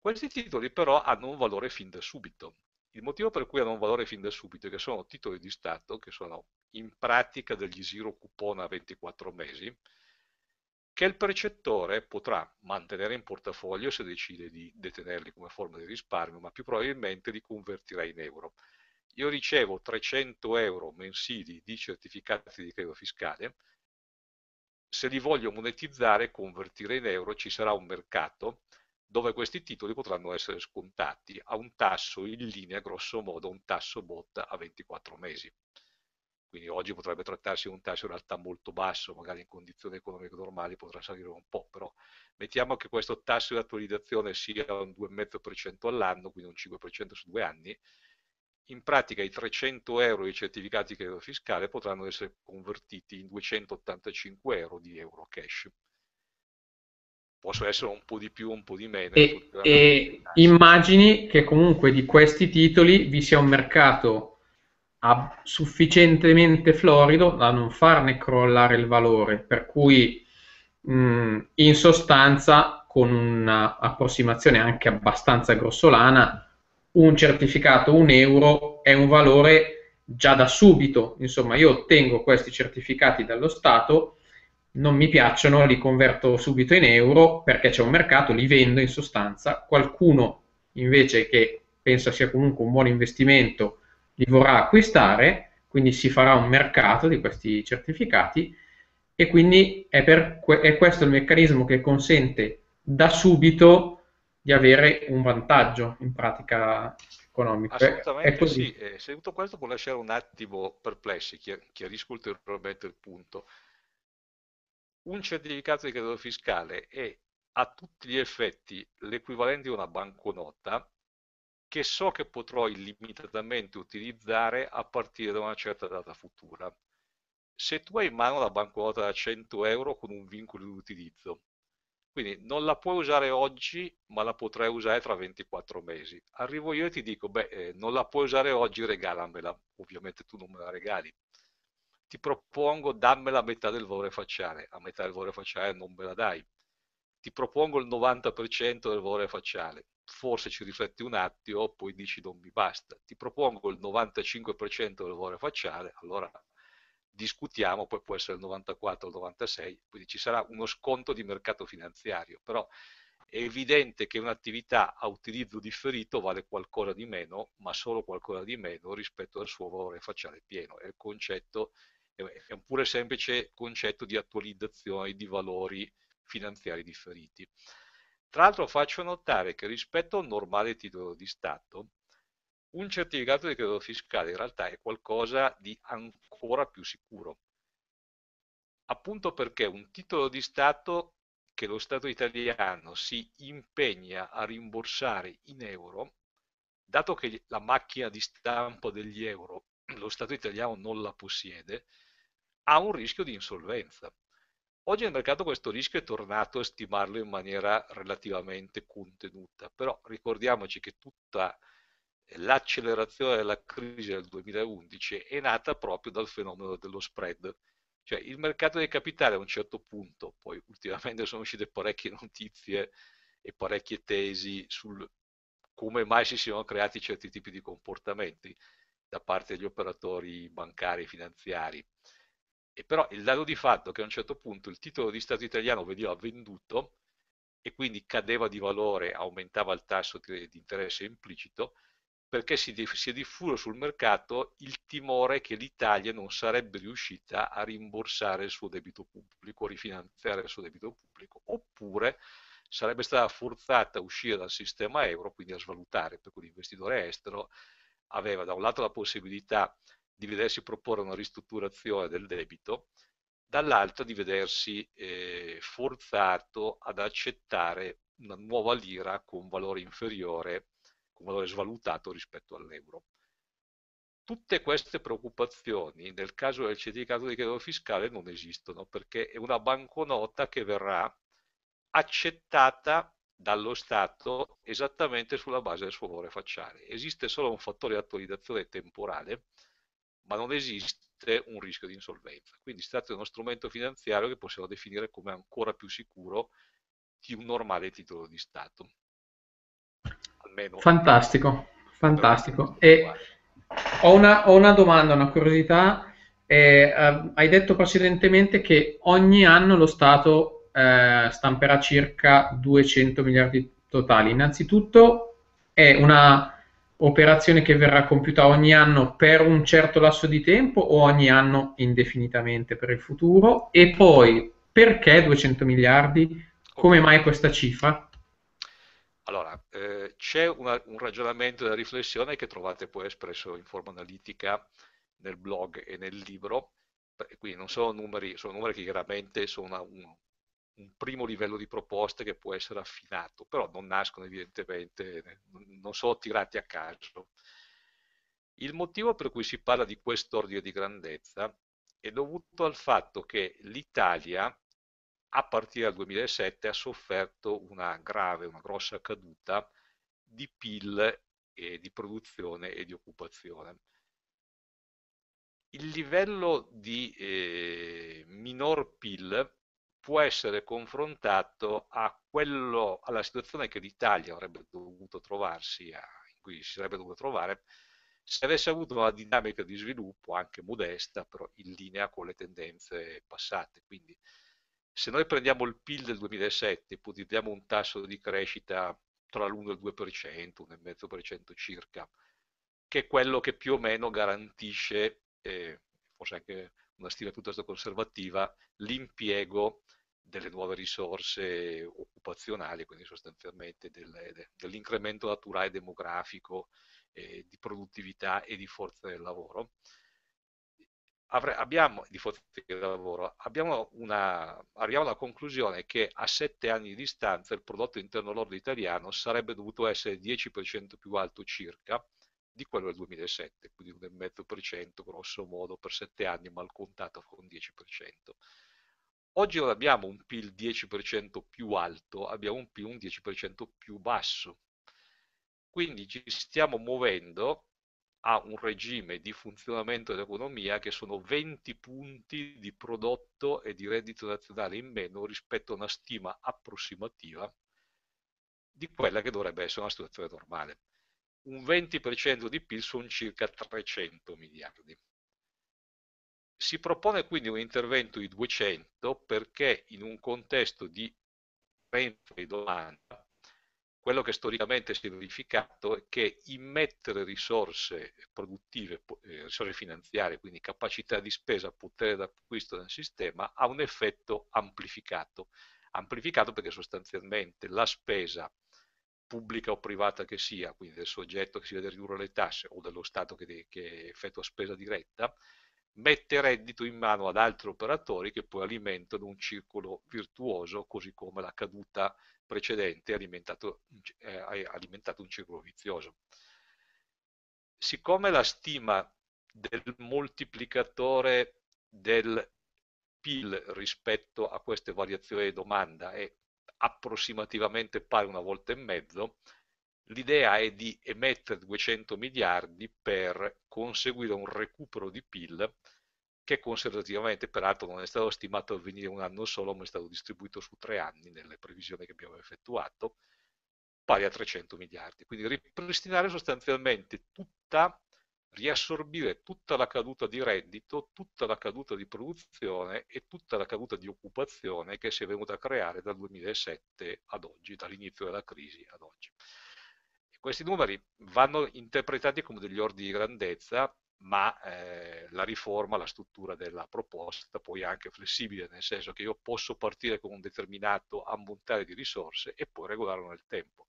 Questi titoli però hanno un valore fin da subito. Il motivo per cui hanno un valore fin da subito è che sono titoli di Stato, che sono in pratica degli zero coupon a 24 mesi, che il percettore potrà mantenere in portafoglio se decide di detenerli come forma di risparmio, ma più probabilmente li convertirà in euro io ricevo 300 euro mensili di certificati di credito fiscale, se li voglio monetizzare convertire in euro ci sarà un mercato dove questi titoli potranno essere scontati a un tasso in linea, grosso modo, un tasso bot a 24 mesi. Quindi oggi potrebbe trattarsi di un tasso in realtà molto basso, magari in condizioni economiche normali potrà salire un po', però mettiamo che questo tasso di attualizzazione sia un 2,5% all'anno, quindi un 5% su due anni, in pratica i 300 euro di certificati di credito fiscale potranno essere convertiti in 285 euro di euro cash. Possono essere un po' di più, un po' di meno. E, e immagini che comunque di questi titoli vi sia un mercato sufficientemente florido da non farne crollare il valore, per cui mh, mm, in sostanza con un'approssimazione anche abbastanza grossolana un certificato, un euro, è un valore già da subito. Insomma, io ottengo questi certificati dallo Stato, non mi piacciono, li converto subito in euro perché c'è un mercato, li vendo in sostanza. Qualcuno invece che pensa sia comunque un buon investimento li vorrà acquistare, quindi si farà un mercato di questi certificati e quindi è, per, è questo il meccanismo che consente da subito di avere un vantaggio in pratica economico. Assolutamente sì, eh, se tutto questo può lasciare un attimo perplessi, chiarisco ulteriormente il punto. Un certificato di credito fiscale è a tutti gli effetti l'equivalente di una banconota che so che potrò illimitatamente utilizzare a partire da una certa data futura. Se tu hai in mano la banconota da 100 euro con un vincolo di utilizzo, quindi non la puoi usare oggi, ma la potrai usare tra 24 mesi. Arrivo io e ti dico, beh, eh, non la puoi usare oggi, regalamela. Ovviamente tu non me la regali. Ti propongo, dammela a metà del valore facciale. A metà del valore facciale non me la dai. Ti propongo il 90% del valore facciale. Forse ci rifletti un attimo, poi dici non mi basta. Ti propongo il 95% del valore facciale, allora discutiamo, poi può essere il 94 o il 96, quindi ci sarà uno sconto di mercato finanziario, però è evidente che un'attività a utilizzo differito vale qualcosa di meno, ma solo qualcosa di meno rispetto al suo valore facciale pieno, è, concetto, è un pure semplice concetto di attualizzazione di valori finanziari differiti. Tra l'altro faccio notare che rispetto al normale titolo di Stato, un certificato di credito fiscale in realtà è qualcosa di ancora più sicuro, appunto perché un titolo di Stato che lo Stato italiano si impegna a rimborsare in euro, dato che la macchina di stampo degli euro [CLEARS THROAT] lo Stato italiano non la possiede, ha un rischio di insolvenza. Oggi nel mercato questo rischio è tornato a stimarlo in maniera relativamente contenuta, però ricordiamoci che tutta l'accelerazione della crisi del 2011 è nata proprio dal fenomeno dello spread. Cioè il mercato dei capitali a un certo punto, poi ultimamente sono uscite parecchie notizie e parecchie tesi sul come mai si siano creati certi tipi di comportamenti da parte degli operatori bancari e finanziari. E però il dato di fatto è che a un certo punto il titolo di Stato italiano veniva venduto e quindi cadeva di valore, aumentava il tasso di interesse implicito, perché si, si è diffuso sul mercato il timore che l'Italia non sarebbe riuscita a rimborsare il suo debito pubblico, a rifinanziare il suo debito pubblico, oppure sarebbe stata forzata a uscire dal sistema euro, quindi a svalutare, per cui l'investitore estero aveva da un lato la possibilità di vedersi proporre una ristrutturazione del debito, dall'altro di vedersi eh, forzato ad accettare una nuova lira con valore inferiore un valore svalutato rispetto all'euro. Tutte queste preoccupazioni nel caso del certificato di credito fiscale non esistono perché è una banconota che verrà accettata dallo Stato esattamente sulla base del suo valore facciale. Esiste solo un fattore di attualizzazione temporale, ma non esiste un rischio di insolvenza. Quindi si tratta di uno strumento finanziario che possiamo definire come ancora più sicuro di un normale titolo di Stato almeno. Fantastico, fantastico. E ho una, ho una domanda, una curiosità. Eh, hai detto precedentemente che ogni anno lo Stato eh, stamperà circa 200 miliardi totali. Innanzitutto è una operazione che verrà compiuta ogni anno per un certo lasso di tempo o ogni anno indefinitamente per il futuro? E poi perché 200 miliardi? Come mai questa cifra? Allora, eh, c'è una, un ragionamento e una riflessione che trovate poi espresso in forma analitica nel blog e nel libro, quindi non sono numeri, sono numeri che chiaramente sono una, un, un, primo livello di proposte che può essere affinato, però non nascono evidentemente, non sono tirati a caso. Il motivo per cui si parla di quest'ordine di grandezza è dovuto al fatto che l'Italia a partire dal 2007 ha sofferto una grave, una grossa caduta di PIL e di produzione e di occupazione. Il livello di eh, minor PIL può essere confrontato quello, alla situazione che l'Italia avrebbe dovuto trovarsi, a, in cui si sarebbe dovuto trovare, se avesse avuto una dinamica di sviluppo anche modesta, però in linea con le tendenze passate. Quindi se noi prendiamo il PIL del 2007, ipotizziamo un tasso di crescita tra l'1 e il 2%, 1,5% circa, che è quello che più o meno garantisce, eh, forse anche una stima piuttosto conservativa, l'impiego delle nuove risorse occupazionali, quindi sostanzialmente del, dell'incremento naturale demografico eh, di produttività e di forza del lavoro avre, abbiamo, di forza di lavoro, abbiamo una, arriviamo alla conclusione che a sette anni di distanza il prodotto interno lordo italiano sarebbe dovuto essere 10% più alto circa di quello del 2007, quindi un mezzo per cento grosso modo per sette anni, mal contato con 10%. Oggi non abbiamo un PIL 10% più alto, abbiamo un PIL un 10% più basso. Quindi ci stiamo muovendo ha un regime di funzionamento dell'economia che sono 20 punti di prodotto e di reddito nazionale in meno rispetto a una stima approssimativa di quella che dovrebbe essere una situazione normale. Un 20% di PIL sono circa 300 miliardi. Si propone quindi un intervento di 200 perché in un contesto di domanda quello che storicamente si è verificato è che immettere risorse produttive, eh, risorse finanziarie, quindi capacità di spesa, potere d'acquisto nel sistema, ha un effetto amplificato. Amplificato perché sostanzialmente la spesa pubblica o privata che sia, quindi del soggetto che si vede ridurre le tasse o dello Stato che, che effettua spesa diretta, mette reddito in mano ad altri operatori che poi alimentano un circolo virtuoso, così come la caduta precedente ha alimentato, eh, alimentato un circolo vizioso. Siccome la stima del moltiplicatore del PIL rispetto a queste variazioni di domanda è approssimativamente pari una volta e mezzo, L'idea è di emettere 200 miliardi per conseguire un recupero di PIL che conservativamente peraltro non è stato stimato a venire un anno solo, ma è stato distribuito su tre anni nelle previsioni che abbiamo effettuato, pari a 300 miliardi. Quindi ripristinare sostanzialmente tutta, riassorbire tutta la caduta di reddito, tutta la caduta di produzione e tutta la caduta di occupazione che si è venuta a creare dal 2007 ad oggi, dall'inizio della crisi ad oggi. Questi numeri vanno interpretati come degli ordini di grandezza, ma eh, la riforma, la struttura della proposta poi è anche flessibile, nel senso che io posso partire con un determinato ammontare di risorse e poi regolarlo nel tempo.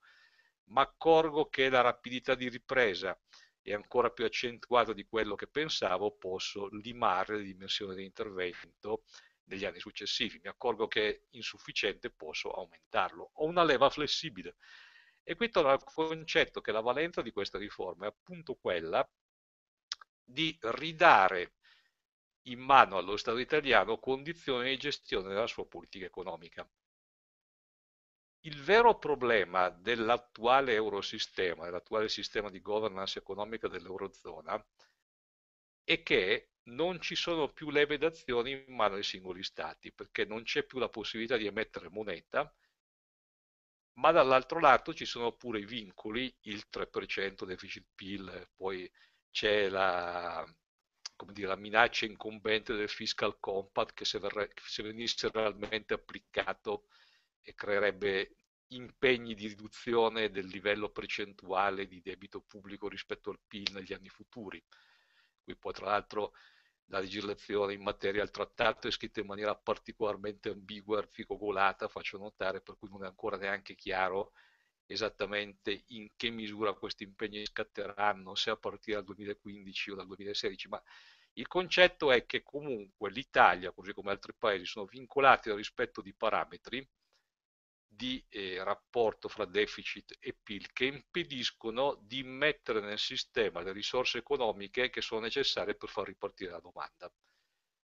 Ma accorgo che la rapidità di ripresa è ancora più accentuata di quello che pensavo, posso limare le dimensioni dell'intervento negli anni successivi. Mi accorgo che è insufficiente, posso aumentarlo. Ho una leva flessibile e qui torna al concetto che la valenza di questa riforma è appunto quella di ridare in mano allo Stato italiano condizioni di gestione della sua politica economica. Il vero problema dell'attuale eurosistema, dell'attuale sistema di governance economica dell'eurozona, è che non ci sono più leve d'azione in mano ai singoli stati, perché non c'è più la possibilità di emettere moneta, ma dall'altro lato ci sono pure i vincoli, il 3% deficit PIL, poi c'è la, dire, la, minaccia incombente del fiscal compact che se, verre, se venisse realmente applicato creerebbe impegni di riduzione del livello percentuale di debito pubblico rispetto al PIL negli anni futuri. Qui poi tra l'altro la legislazione in materia al trattato è scritta in maniera particolarmente ambigua, e articolata, faccio notare, per cui non è ancora neanche chiaro esattamente in che misura questi impegni scatteranno, se a partire dal 2015 o dal 2016, ma il concetto è che comunque l'Italia, così come altri paesi, sono vincolati al rispetto di parametri di eh, rapporto fra deficit e PIL che impediscono di mettere nel sistema le risorse economiche che sono necessarie per far ripartire la domanda.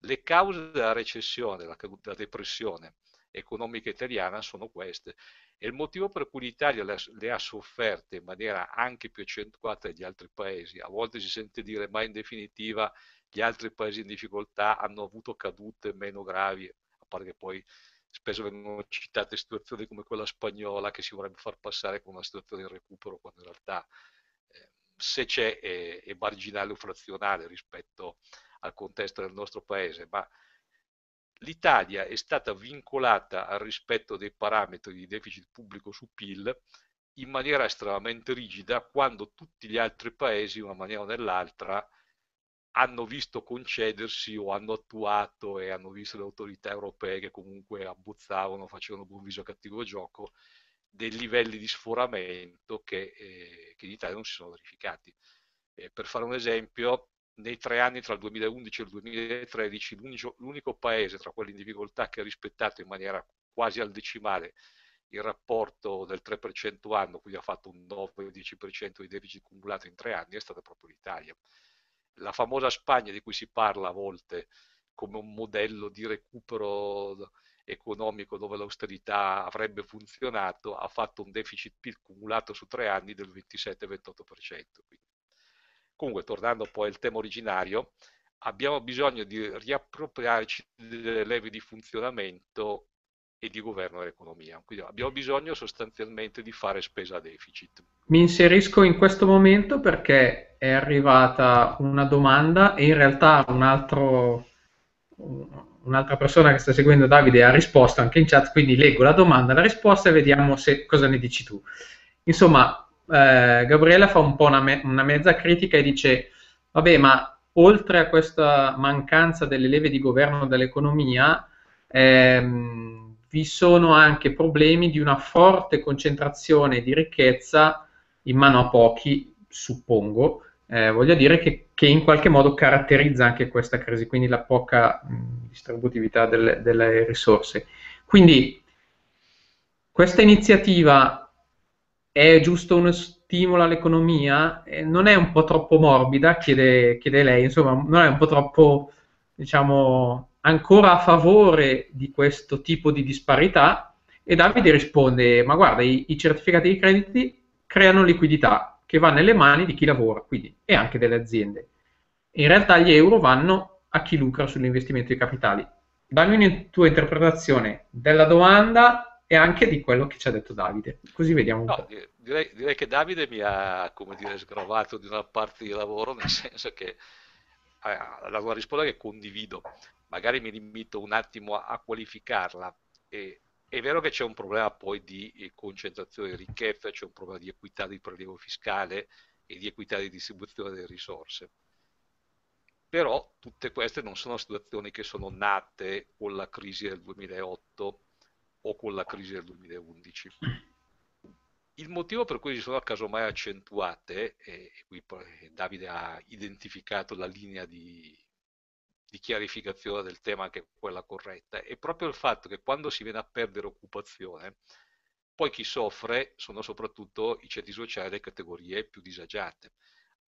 Le cause della recessione, della, della depressione economica italiana sono queste e il motivo per cui l'Italia le, le ha sofferte in maniera anche più accentuata degli altri paesi, a volte si sente dire ma in definitiva gli altri paesi in difficoltà hanno avuto cadute meno gravi, a parte che poi spesso vengono citate situazioni come quella spagnola che si vorrebbe far passare come una situazione in recupero, quando in realtà eh, se c'è è, è marginale o frazionale rispetto al contesto del nostro paese, ma l'Italia è stata vincolata al rispetto dei parametri di deficit pubblico su PIL in maniera estremamente rigida quando tutti gli altri paesi, in una maniera o nell'altra, hanno visto concedersi o hanno attuato e hanno visto le autorità europee che comunque abbozzavano, facevano buon viso a cattivo gioco, dei livelli di sforamento che, eh, che in Italia non si sono verificati. Eh, per fare un esempio, nei tre anni tra il 2011 e il 2013 l'unico, l'unico paese tra quelli in difficoltà che ha rispettato in maniera quasi al decimale il rapporto del 3% anno, quindi ha fatto un 9-10% di deficit cumulato in tre anni, è stata proprio l'Italia la famosa Spagna di cui si parla a volte come un modello di recupero economico dove l'austerità avrebbe funzionato, ha fatto un deficit PIL cumulato su tre anni del 27-28%. Comunque, tornando poi al tema originario, abbiamo bisogno di riappropriarci delle leve di funzionamento e di governo dell'economia. Quindi abbiamo bisogno sostanzialmente di fare spesa a deficit. Mi inserisco in questo momento perché è arrivata una domanda e in realtà un altro, un'altra persona che sta seguendo Davide ha risposto anche in chat, quindi leggo la domanda, la risposta e vediamo se, cosa ne dici tu. Insomma, eh, Gabriella fa un po' una, me- una mezza critica e dice, vabbè, ma oltre a questa mancanza delle leve di governo dell'economia, ehm, vi sono anche problemi di una forte concentrazione di ricchezza in mano a pochi, suppongo, eh, voglio dire che, che, in qualche modo caratterizza anche questa crisi, quindi la poca mh, distributività delle, delle, risorse. Quindi questa iniziativa è giusto uno stimolo all'economia? Eh, non è un po' troppo morbida, chiede, chiede lei, insomma, non è un po' troppo, diciamo, ancora a favore di questo tipo di disparità e Davide risponde ma guarda i, i certificati di crediti creano liquidità che va nelle mani di chi lavora quindi, e anche delle aziende. In realtà gli euro vanno a chi lucra sull'investimento di capitali. Dammi una tua interpretazione della domanda e anche di quello che ci ha detto Davide, così vediamo un no, po'. Direi, direi, che Davide mi ha, come dire, sgravato di una parte di lavoro, nel [LAUGHS] senso che eh, la tua risposta che condivido magari mi limito un attimo a, qualificarla. E, è vero che c'è un problema poi di eh, concentrazione di ricchezza, c'è un problema di equità di prelievo fiscale e di equità di distribuzione delle risorse. Però tutte queste non sono situazioni che sono nate con la crisi del 2008 o con la crisi del 2011. Il motivo per cui si sono casomai accentuate, e qui Davide ha identificato la linea di, di chiarificazione del tema che è quella corretta, è proprio il fatto che quando si viene a perdere occupazione, poi chi soffre sono soprattutto i ceti sociali e le categorie più disagiate,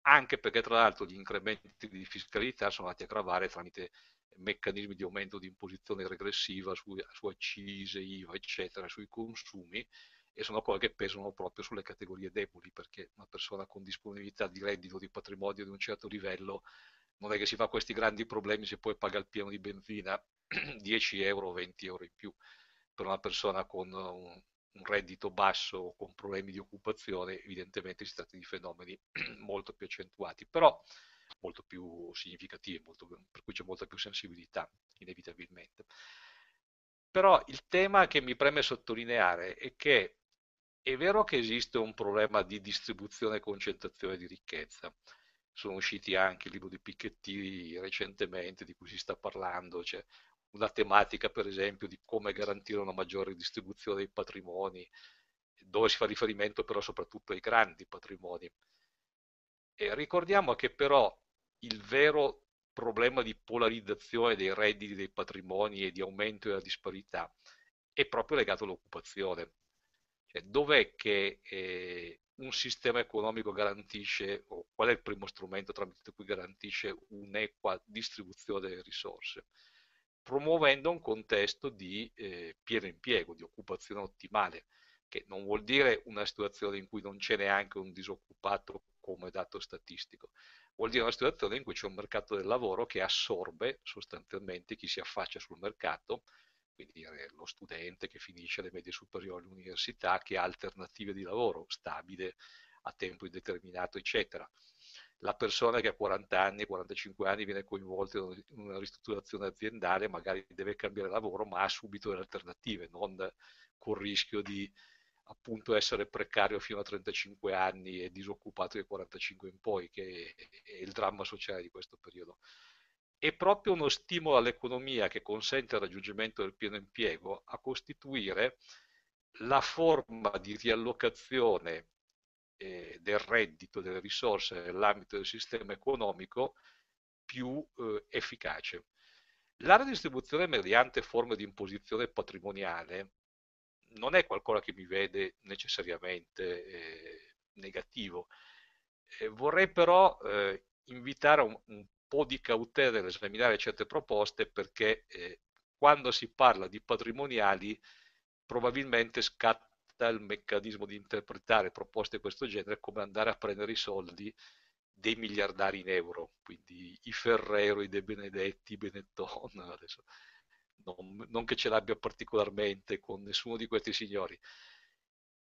anche perché tra l'altro gli incrementi di fiscalità sono andati a gravare tramite meccanismi di aumento di imposizione regressiva su, su accise, IVA, eccetera, sui consumi, e sono cose che pesano proprio sulle categorie deboli, perché una persona con disponibilità di reddito, di patrimonio di un certo livello non è che si fa questi grandi problemi se poi paga il pieno di benzina 10 [CLEARS THROAT] euro o 20 euro in più per una persona con un, un reddito basso o con problemi di occupazione, evidentemente si tratta di fenomeni [CLEARS THROAT] molto più accentuati, però molto più significativi, molto, per cui c'è molta più sensibilità, inevitabilmente. Però il tema che mi preme sottolineare è che è vero che esiste un problema di distribuzione e concentrazione di ricchezza, sono usciti anche il libro di Piketty recentemente di cui si sta parlando, cioè una tematica per esempio di come garantire una maggiore distribuzione dei patrimoni, dove si fa riferimento però soprattutto ai grandi patrimoni. E ricordiamo che però il vero problema di polarizzazione dei redditi, dei patrimoni e di aumento della disparità è proprio legato all'occupazione. Cioè, dov'è che eh, un sistema economico garantisce, o qual è il primo strumento tramite cui garantisce un'equa distribuzione delle risorse? Promuovendo un contesto di eh, pieno impiego, di occupazione ottimale, che non vuol dire una situazione in cui non c'è neanche un disoccupato come dato statistico, vuol dire una situazione in cui c'è un mercato del lavoro che assorbe sostanzialmente chi si affaccia sul mercato dire, eh, lo studente che finisce le medie superiori all'università che ha alternative di lavoro stabile a tempo indeterminato, eccetera. La persona che a 40 anni, 45 anni viene coinvolta in una ristrutturazione aziendale, magari deve cambiare lavoro, ma ha subito le alternative, non col rischio di appunto essere precario fino a 35 anni e disoccupato dai 45 in poi, che è il dramma sociale di questo periodo. È proprio uno stimolo all'economia che consente il raggiungimento del pieno impiego a costituire la forma di riallocazione eh, del reddito, delle risorse nell'ambito del sistema economico più eh, efficace. La redistribuzione mediante forme di imposizione patrimoniale non è qualcosa che mi vede necessariamente eh, negativo. Eh, vorrei però eh, invitare un, un po' di cautela nell'esaminare certe proposte perché eh, quando si parla di patrimoniali probabilmente scatta il meccanismo di interpretare proposte di questo genere come andare a prendere i soldi dei miliardari in euro, quindi i Ferrero, i De Benedetti, i Benetton, adesso, non, non che ce l'abbia particolarmente con nessuno di questi signori.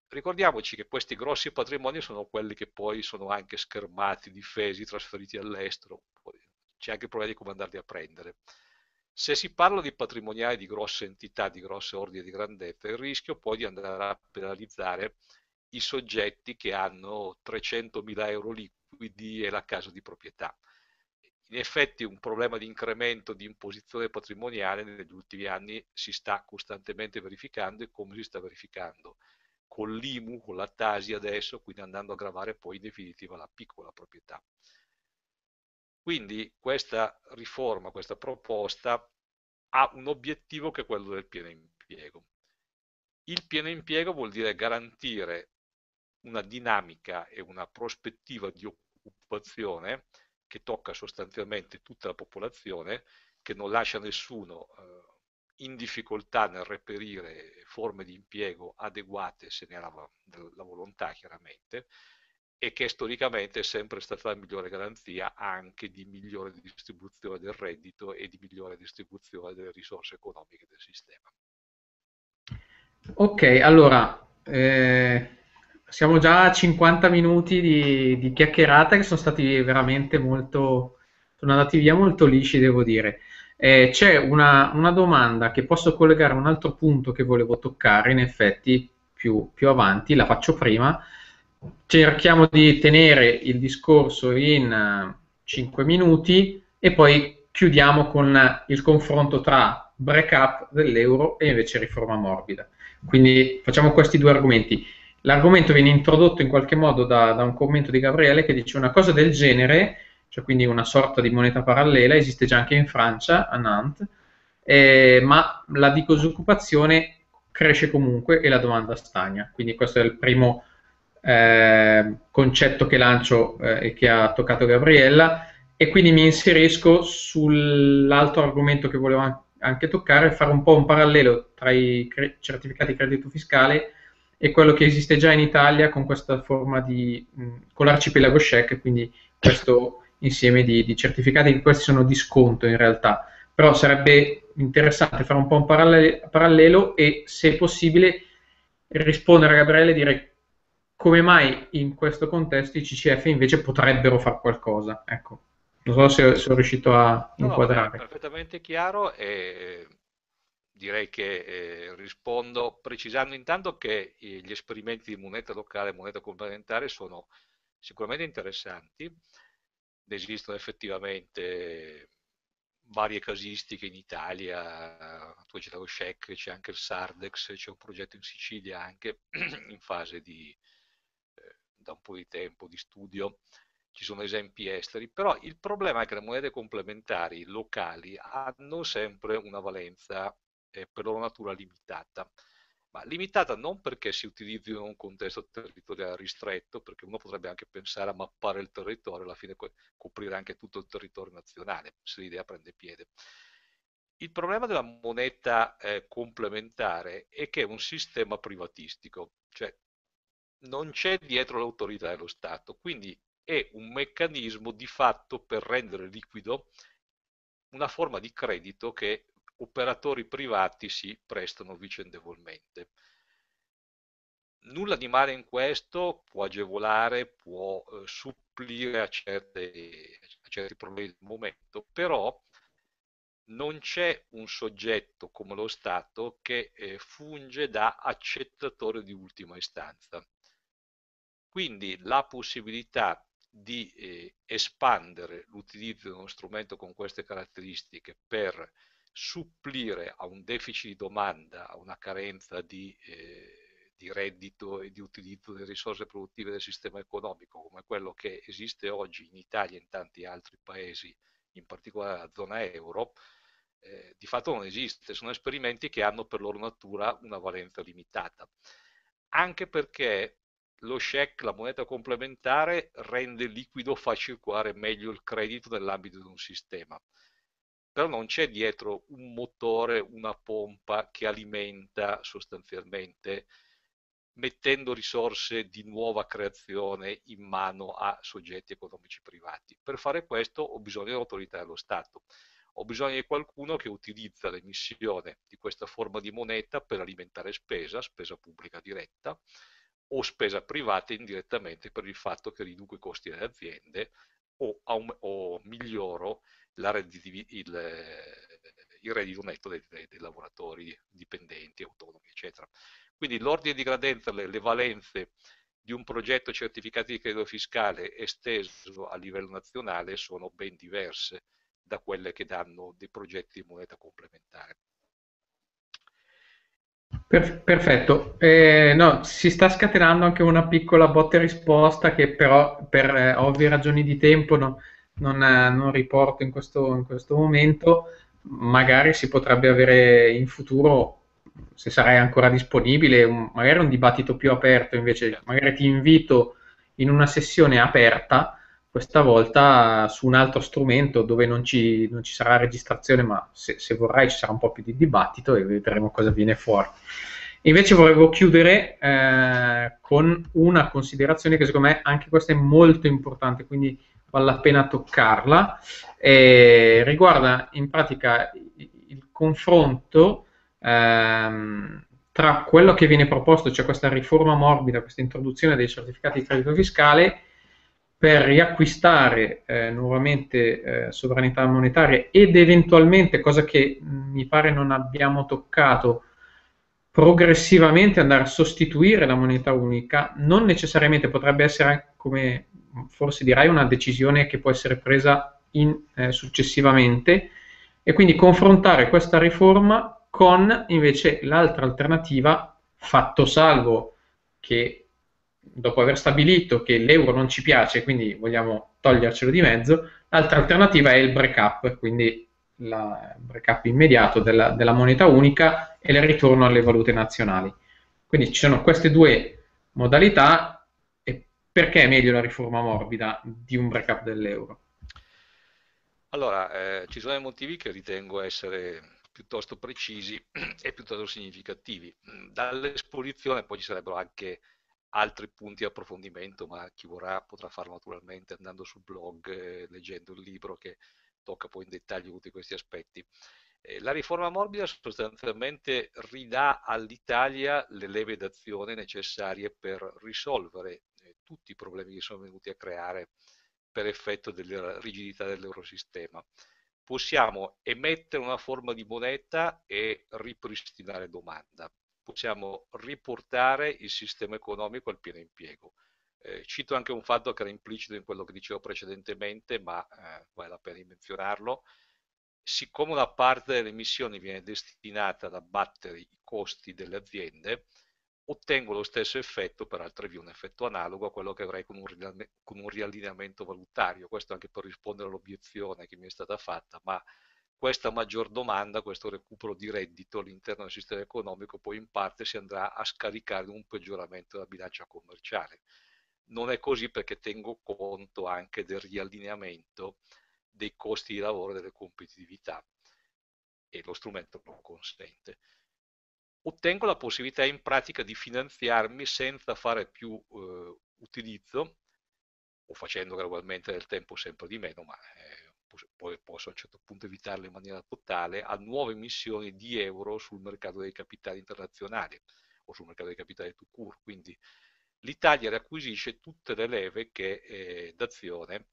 Ricordiamoci che questi grossi patrimoni sono quelli che poi sono anche schermati, difesi, trasferiti all'estero, c'è anche il problema di come andarli a prendere. Se si parla di patrimoniali di grosse entità, di grosse ordini di grandezza, il rischio poi di andare a penalizzare i soggetti che hanno 300.000 euro liquidi e la casa di proprietà. In effetti un problema di incremento di imposizione patrimoniale negli ultimi anni si sta costantemente verificando e come si sta verificando con l'IMU, con la TASI adesso, quindi andando a gravare poi in definitiva la piccola proprietà. Quindi questa riforma, questa proposta ha un obiettivo che è quello del pieno impiego. Il pieno impiego vuol dire garantire una dinamica e una prospettiva di occupazione che tocca sostanzialmente tutta la popolazione, che non lascia nessuno eh, in difficoltà nel reperire forme di impiego adeguate se ne ha la, la volontà chiaramente, e che storicamente è sempre stata la migliore garanzia anche di migliore distribuzione del reddito e di migliore distribuzione delle risorse economiche del sistema. Ok, allora eh, siamo già a 50 minuti di, di, chiacchierata che sono stati veramente molto, sono andati via molto lisci, devo dire. Eh, c'è una, una, domanda che posso collegare a un altro punto che volevo toccare, in effetti, più, più avanti, la faccio prima cerchiamo di tenere il discorso in 5 eh, minuti e poi chiudiamo con il confronto tra break-up dell'euro e invece riforma morbida. Quindi facciamo questi due argomenti. L'argomento viene introdotto in qualche modo da, da un commento di Gabriele che dice una cosa del genere, cioè quindi una sorta di moneta parallela, esiste già anche in Francia, a Nantes, eh, ma la disoccupazione cresce comunque e la domanda stagna. Quindi questo è il primo Ehm, concetto che lancio eh, e che ha toccato Gabriella e quindi mi inserisco sull'altro argomento che volevo anche toccare, fare un po' un parallelo tra i cre- certificati di credito fiscale e quello che esiste già in Italia con questa forma di, mh, con l'arcipelago SHEC, quindi questo insieme di, di certificati che questi sono di sconto in realtà, però sarebbe interessante fare un po' un parallelo, parallelo e se possibile rispondere a Gabriele e dire come mai in questo contesto i CCF invece potrebbero fare qualcosa. Ecco, non so se sono riuscito a inquadrare. No, perfettamente chiaro e eh, direi che eh, rispondo precisando intanto che gli esperimenti di moneta locale e moneta complementare sono sicuramente interessanti, esistono effettivamente varie casistiche in Italia, tu hai citato Scheck, c'è anche il Sardex, c'è un progetto in Sicilia anche [CLEARS THROAT] in fase di, da un po' di tempo di studio, ci sono esempi esteri, però il problema è che le monete complementari locali hanno sempre una valenza eh, per loro natura limitata, ma limitata non perché si utilizzi in un contesto territoriale ristretto, perché uno potrebbe anche pensare a mappare il territorio, e alla fine coprire anche tutto il territorio nazionale, se l'idea prende piede. Il problema della moneta eh, complementare è che è un sistema privatistico, cioè non c'è dietro l'autorità dello Stato, quindi è un meccanismo di fatto per rendere liquido una forma di credito che operatori privati si prestano vicendevolmente. Nulla di male in questo, può agevolare, può eh, supplire a, certe, a certi problemi del momento, però non c'è un soggetto come lo Stato che eh, funge da accettatore di ultima istanza. Quindi la possibilità di eh, espandere l'utilizzo di uno strumento con queste caratteristiche per supplire a un deficit di domanda, a una carenza di, eh, di, reddito e di utilizzo delle risorse produttive del sistema economico, come quello che esiste oggi in Italia e in tanti altri paesi, in particolare la zona euro, eh, di fatto non esiste, sono esperimenti che hanno per loro natura una valenza limitata, anche perché lo check, la moneta complementare, rende liquido, fa circolare meglio il credito nell'ambito di un sistema. Però non c'è dietro un motore, una pompa che alimenta sostanzialmente mettendo risorse di nuova creazione in mano a soggetti economici privati. Per fare questo ho bisogno dell'autorità dello Stato, ho bisogno di qualcuno che utilizza l'emissione di questa forma di moneta per alimentare spesa, spesa pubblica diretta, o spesa privata indirettamente per il fatto che riduco i costi delle aziende o, o miglioro il, il, reddito netto dei, dei, dei, lavoratori dipendenti, autonomi, eccetera. Quindi l'ordine di gradenza, le, le valenze di un progetto certificato di credito fiscale esteso a livello nazionale sono ben diverse da quelle che danno dei progetti di moneta complementare. Per- perfetto, eh, no, si sta scatenando anche una piccola botta e risposta che però per eh, ovvie ragioni di tempo no, non, eh, non, riporto in questo, in questo, momento, magari si potrebbe avere in futuro, se sarai ancora disponibile, un, magari un dibattito più aperto invece, magari ti invito in una sessione aperta questa volta su un altro strumento dove non ci, non ci sarà registrazione, ma se, se, vorrai ci sarà un po' più di dibattito e vedremo cosa viene fuori. Invece vorrei chiudere eh, con una considerazione che secondo me anche questa è molto importante, quindi vale la pena toccarla, eh, riguarda in pratica il confronto ehm, tra quello che viene proposto, cioè questa riforma morbida, questa introduzione dei certificati di credito fiscale, per riacquistare eh, nuovamente eh, sovranità monetaria ed eventualmente, cosa che mm, mi pare non abbiamo toccato, progressivamente andare a sostituire la moneta unica, non necessariamente potrebbe essere, come mm, forse dirai, una decisione che può essere presa in, eh, successivamente e quindi confrontare questa riforma con invece l'altra alternativa, fatto salvo che dopo aver stabilito che l'euro non ci piace, quindi vogliamo togliercelo di mezzo, l'altra alternativa è il break-up, quindi il break-up immediato della, della, moneta unica e il ritorno alle valute nazionali. Quindi ci sono queste due modalità e perché è meglio la riforma morbida di un break-up dell'euro? Allora, eh, ci sono dei motivi che ritengo essere piuttosto precisi [CLEARS THROAT] e piuttosto significativi. Dall'esposizione poi ci sarebbero anche altri punti di approfondimento, ma chi vorrà potrà farlo naturalmente andando sul blog, eh, leggendo il libro che tocca poi in dettaglio tutti questi aspetti. Eh, la riforma morbida sostanzialmente ridà all'Italia le leve d'azione necessarie per risolvere eh, tutti i problemi che sono venuti a creare per effetto della rigidità dell'eurosistema. Possiamo emettere una forma di moneta e ripristinare domanda possiamo riportare il sistema economico al pieno impiego. Eh, cito anche un fatto che era implicito in quello che dicevo precedentemente, ma eh, vale la pena menzionarlo. Siccome una parte delle emissioni viene destinata ad abbattere i costi delle aziende, ottengo lo stesso effetto per altre vie, un effetto analogo a quello che avrei con un, con un riallineamento valutario. Questo anche per rispondere all'obiezione che mi è stata fatta, ma questa maggior domanda, questo recupero di reddito all'interno del sistema economico poi in parte si andrà a scaricare in un peggioramento della bilancia commerciale. Non è così perché tengo conto anche del riallineamento dei costi di lavoro e delle competitività e lo strumento lo consente. Ottengo la possibilità in pratica di finanziarmi senza fare più eh, utilizzo o facendo gradualmente nel tempo sempre di meno, ma eh, poi posso a un certo punto evitarle in maniera totale, a nuove emissioni di euro sul mercato dei capitali internazionali o sul mercato dei capitali to cure. Quindi l'Italia riacquisisce tutte le leve che, eh, d'azione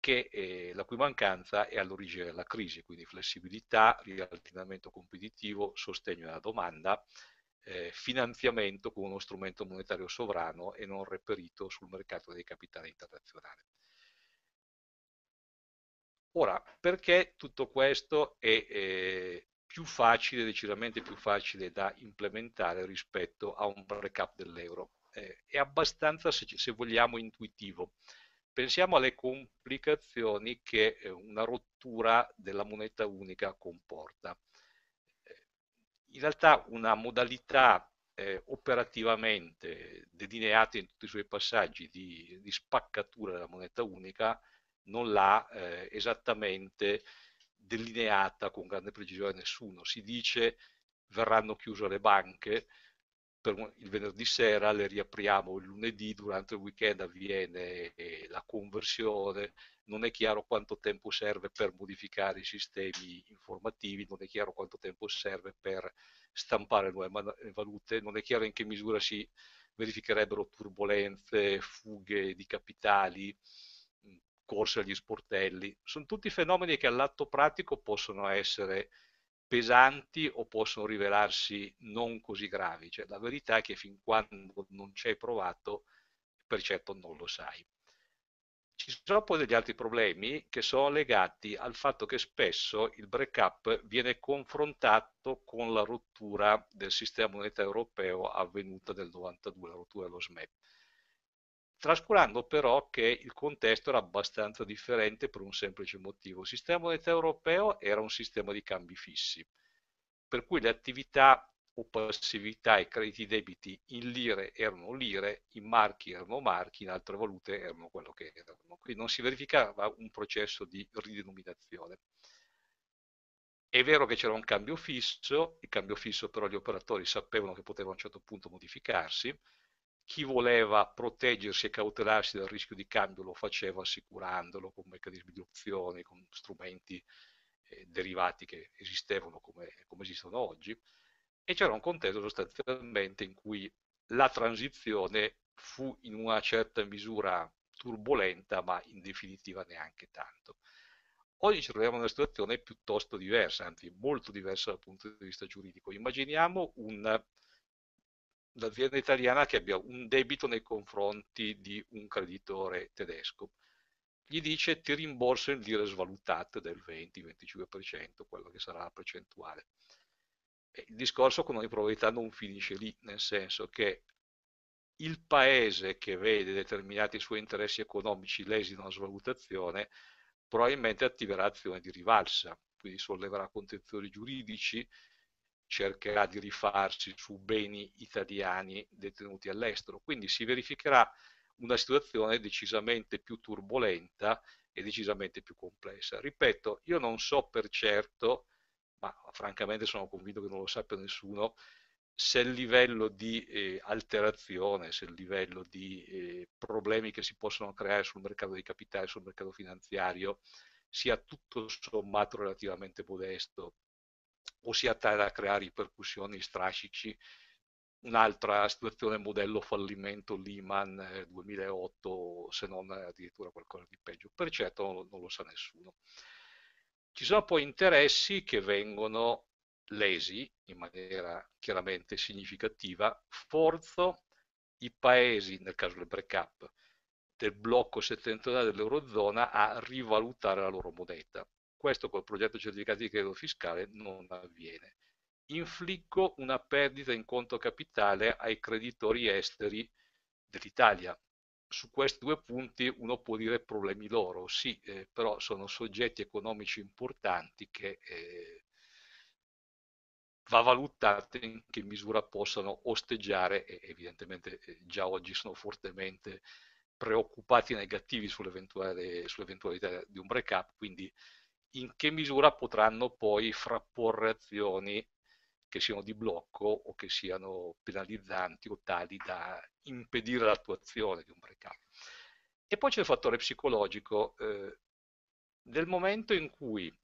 che, eh, la cui mancanza è all'origine della crisi, quindi flessibilità, rialtinamento competitivo, sostegno alla domanda, eh, finanziamento con uno strumento monetario sovrano e non reperito sul mercato dei capitali internazionali. Ora, perché tutto questo è eh, più facile, decisamente più facile da implementare rispetto a un recap dell'euro? Eh, è abbastanza, se, se, vogliamo, intuitivo. Pensiamo alle complicazioni che eh, una rottura della moneta unica comporta. Eh, in realtà una modalità eh, operativamente delineata in tutti i suoi passaggi di, di spaccatura della moneta unica non l'ha eh, esattamente delineata con grande precisione nessuno. Si dice verranno chiuse le banche, per il venerdì sera le riapriamo il lunedì, durante il weekend avviene eh, la conversione, non è chiaro quanto tempo serve per modificare i sistemi informativi, non è chiaro quanto tempo serve per stampare nuove valute, non è chiaro in che misura si verificherebbero turbulenze, fughe di capitali, corse agli sportelli, sono tutti fenomeni che all'atto pratico possono essere pesanti o possono rivelarsi non così gravi, cioè la verità è che fin quando non ci hai provato, per certo non lo sai. Ci sono poi degli altri problemi che sono legati al fatto che spesso il break-up viene confrontato con la rottura del sistema monetario europeo avvenuta nel 92, la rottura dello SMEP trascurando però che il contesto era abbastanza differente per un semplice motivo. Il sistema monetario europeo era un sistema di cambi fissi, per cui le attività o passività e crediti debiti in lire erano lire, in marchi erano marchi, in altre valute erano quello che erano. Quindi non si verificava un processo di ridenominazione. È vero che c'era un cambio fisso, il cambio fisso però gli operatori sapevano che poteva a un certo punto modificarsi, chi voleva proteggersi e cautelarsi dal rischio di cambio lo faceva assicurandolo con meccanismi di opzioni, con strumenti eh, derivati che esistevano come, come, esistono oggi, e c'era un contesto sostanzialmente in cui la transizione fu in una certa misura turbolenta, ma in definitiva neanche tanto. Oggi ci troviamo in una situazione piuttosto diversa, anzi molto diversa dal punto di vista giuridico. Immaginiamo un, l'azienda italiana che abbia un debito nei confronti di un creditore tedesco. Gli dice ti rimborso in lire svalutate del 20-25%, quello che sarà la percentuale. E il discorso con ogni probabilità non finisce lì, nel senso che il paese che vede determinati suoi interessi economici lesi da una svalutazione probabilmente attiverà azione di rivalsa, quindi solleverà contenziosi giuridici, cercherà di rifarsi su beni italiani detenuti all'estero. Quindi si verificherà una situazione decisamente più turbolenta e decisamente più complessa. Ripeto, io non so per certo, ma francamente sono convinto che non lo sappia nessuno, se il livello di eh, alterazione, se il livello di eh, problemi che si possono creare sul mercato dei capitali, sul mercato finanziario, sia tutto sommato relativamente modesto o si atterra a creare ripercussioni strascici. Un'altra situazione modello fallimento Lehman 2008, eh, se non addirittura qualcosa di peggio. Per certo non, non lo sa nessuno. Ci sono poi interessi che vengono lesi in maniera chiaramente significativa, forzo i paesi, nel caso del break-up, del blocco settentrionale dell'Eurozona a rivalutare la loro moneta. Questo col progetto certificato di credito fiscale non avviene. Infliggo una perdita in conto capitale ai creditori esteri dell'Italia. Su questi due punti uno può dire problemi loro, sì, eh, però sono soggetti economici importanti che eh, va valutato in che misura possano osteggiare e evidentemente eh, già oggi sono fortemente preoccupati negativi sull'eventualità di un break up, quindi in che misura potranno poi frapporre azioni che siano di blocco o che siano penalizzanti o tali da impedire l'attuazione di un breakup. E poi c'è il fattore psicologico. Eh, nel momento in cui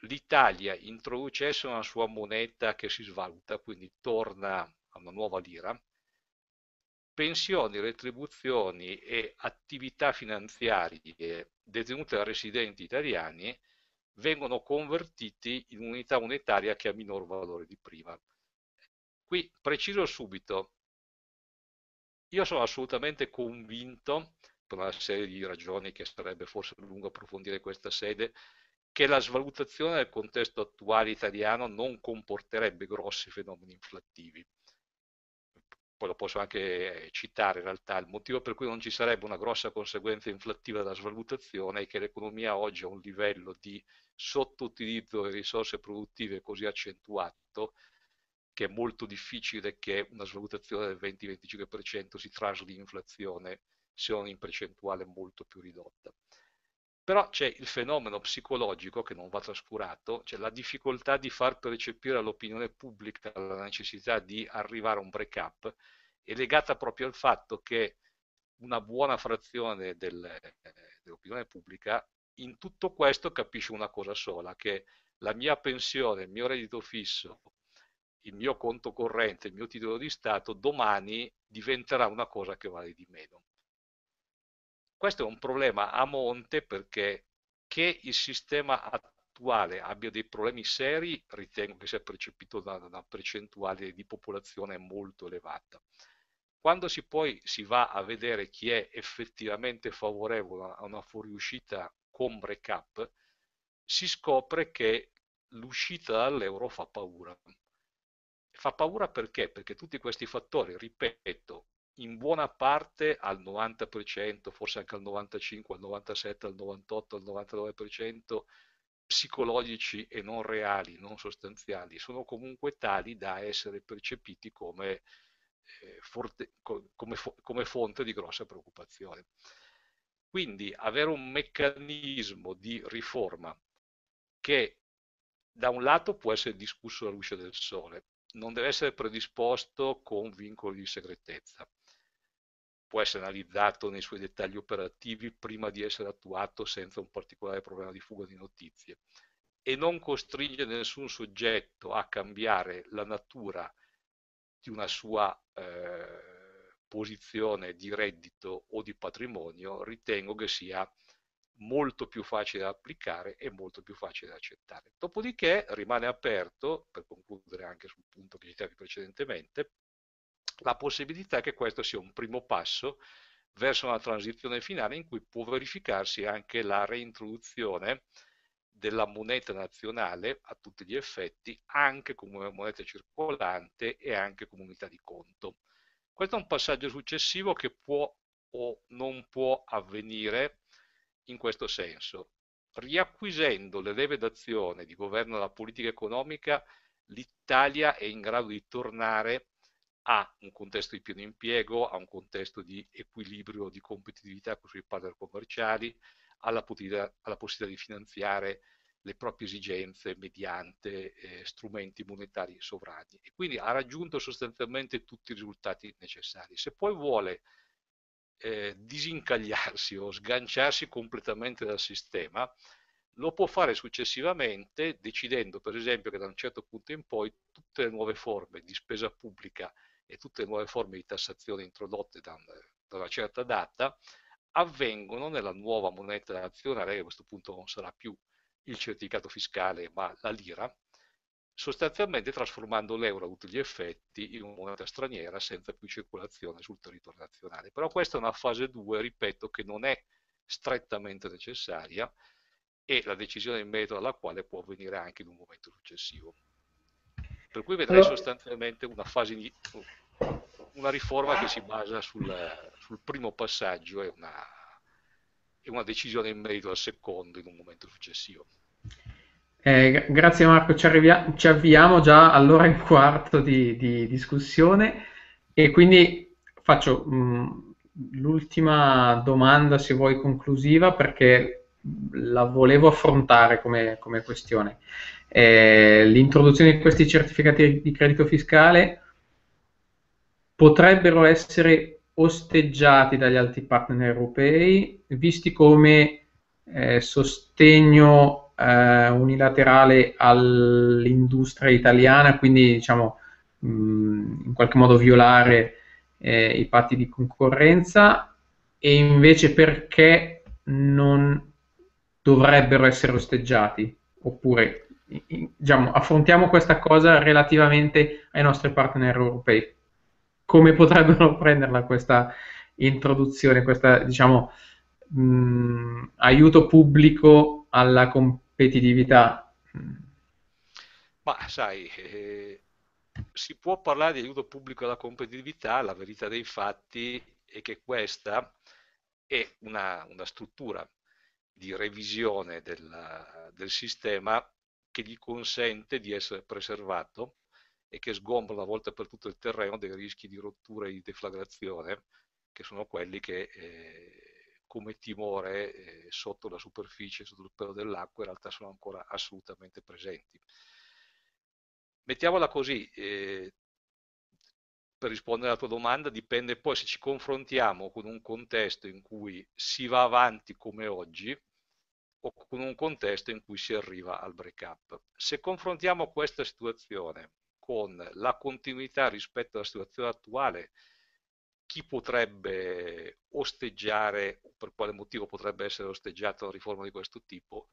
l'Italia introducesse una sua moneta che si svaluta, quindi torna a una nuova lira, pensioni, retribuzioni e attività finanziarie detenute da residenti italiani vengono convertiti in un'unità unitaria che ha minor valore di prima. Qui preciso subito, io sono assolutamente convinto, per una serie di ragioni che sarebbe forse lungo approfondire questa sede, che la svalutazione del contesto attuale italiano non comporterebbe grossi fenomeni inflattivi poi lo posso anche citare in realtà, il motivo per cui non ci sarebbe una grossa conseguenza inflattiva della svalutazione è che l'economia oggi ha un livello di sottoutilizzo delle risorse produttive così accentuato che è molto difficile che una svalutazione del 20-25% si trasli in inflazione se non in percentuale molto più ridotta. Però c'è il fenomeno psicologico che non va trascurato, cioè la difficoltà di far percepire all'opinione pubblica la necessità di arrivare a un break-up è legata proprio al fatto che una buona frazione del, eh, dell'opinione pubblica in tutto questo capisce una cosa sola, che la mia pensione, il mio reddito fisso, il mio conto corrente, il mio titolo di Stato domani diventerà una cosa che vale di meno. Questo è un problema a monte perché che il sistema attuale abbia dei problemi seri ritengo che sia percepito da una percentuale di popolazione molto elevata. Quando si poi si va a vedere chi è effettivamente favorevole a una fuoriuscita con break-up, si scopre che l'uscita dall'euro fa paura. Fa paura perché? Perché tutti questi fattori, ripeto, in buona parte al 90%, forse anche al 95, al 97, al 98, al 99% psicologici e non reali, non sostanziali, sono comunque tali da essere percepiti come, eh, forte, come, come fonte di grossa preoccupazione. Quindi avere un meccanismo di riforma che da un lato può essere discusso alla luce del sole, non deve essere predisposto con vincoli di segretezza può essere analizzato nei suoi dettagli operativi prima di essere attuato senza un particolare problema di fuga di notizie e non costringe nessun soggetto a cambiare la natura di una sua eh, posizione di reddito o di patrimonio, ritengo che sia molto più facile da applicare e molto più facile da accettare. Dopodiché rimane aperto, per concludere anche sul punto che citavi precedentemente, la possibilità che questo sia un primo passo verso una transizione finale in cui può verificarsi anche la reintroduzione della moneta nazionale a tutti gli effetti, anche come moneta circolante e anche come unità di conto. Questo è un passaggio successivo che può o non può avvenire in questo senso. Riacquisendo le leve d'azione di governo della politica economica, l'Italia è in grado di tornare ha un contesto di pieno impiego, ha un contesto di equilibrio di competitività con i suoi partner commerciali, ha la, la possibilità di finanziare le proprie esigenze mediante eh, strumenti monetari sovrani e quindi ha raggiunto sostanzialmente tutti i risultati necessari. Se poi vuole eh, disincagliarsi o sganciarsi completamente dal sistema, lo può fare successivamente decidendo per esempio che da un certo punto in poi tutte le nuove forme di spesa pubblica e tutte le nuove forme di tassazione introdotte da, da una certa data avvengono nella nuova moneta nazionale, che a questo punto non sarà più il certificato fiscale ma la lira, sostanzialmente trasformando l'euro a tutti gli effetti in una moneta straniera senza più circolazione sul territorio nazionale. Però questa è una fase 2, ripeto, che non è strettamente necessaria e la decisione in merito alla quale può avvenire anche in un momento successivo. Per cui vedrai allora. sostanzialmente una, di, una riforma che si basa sul, sul primo passaggio e una, e una decisione in merito al secondo in un momento successivo. Eh, grazie Marco, ci, arrivia- ci, avviamo già all'ora e un quarto di, di, discussione e quindi faccio mh, mm, l'ultima domanda, se vuoi, conclusiva perché la volevo affrontare come, come questione eh, l'introduzione di questi certificati di credito fiscale potrebbero essere osteggiati dagli altri partner europei, visti come eh, sostegno eh, unilaterale all'industria italiana, quindi diciamo mh, in qualche modo violare eh, i patti di concorrenza, e invece perché non dovrebbero essere osteggiati, oppure diciamo, affrontiamo questa cosa relativamente ai nostri partner europei. Come potrebbero [LAUGHS] prenderla questa introduzione, questo diciamo, mm, aiuto pubblico alla competitività? Ma sai, eh, si può parlare di aiuto pubblico alla competitività, la verità dei fatti è che questa è una, una struttura di revisione della, del sistema che gli consente di essere preservato e che sgombra una volta per tutto il terreno dei rischi di rottura e di deflagrazione, che sono quelli che eh, come timore eh, sotto la superficie, sotto il pelo dell'acqua, in realtà sono ancora assolutamente presenti. Mettiamola così, eh, per rispondere alla tua domanda, dipende poi se ci confrontiamo con un contesto in cui si va avanti come oggi, o con un contesto in cui si arriva al break-up. Se confrontiamo questa situazione con la continuità rispetto alla situazione attuale, chi potrebbe osteggiare, per quale motivo potrebbe essere osteggiata una riforma di questo tipo?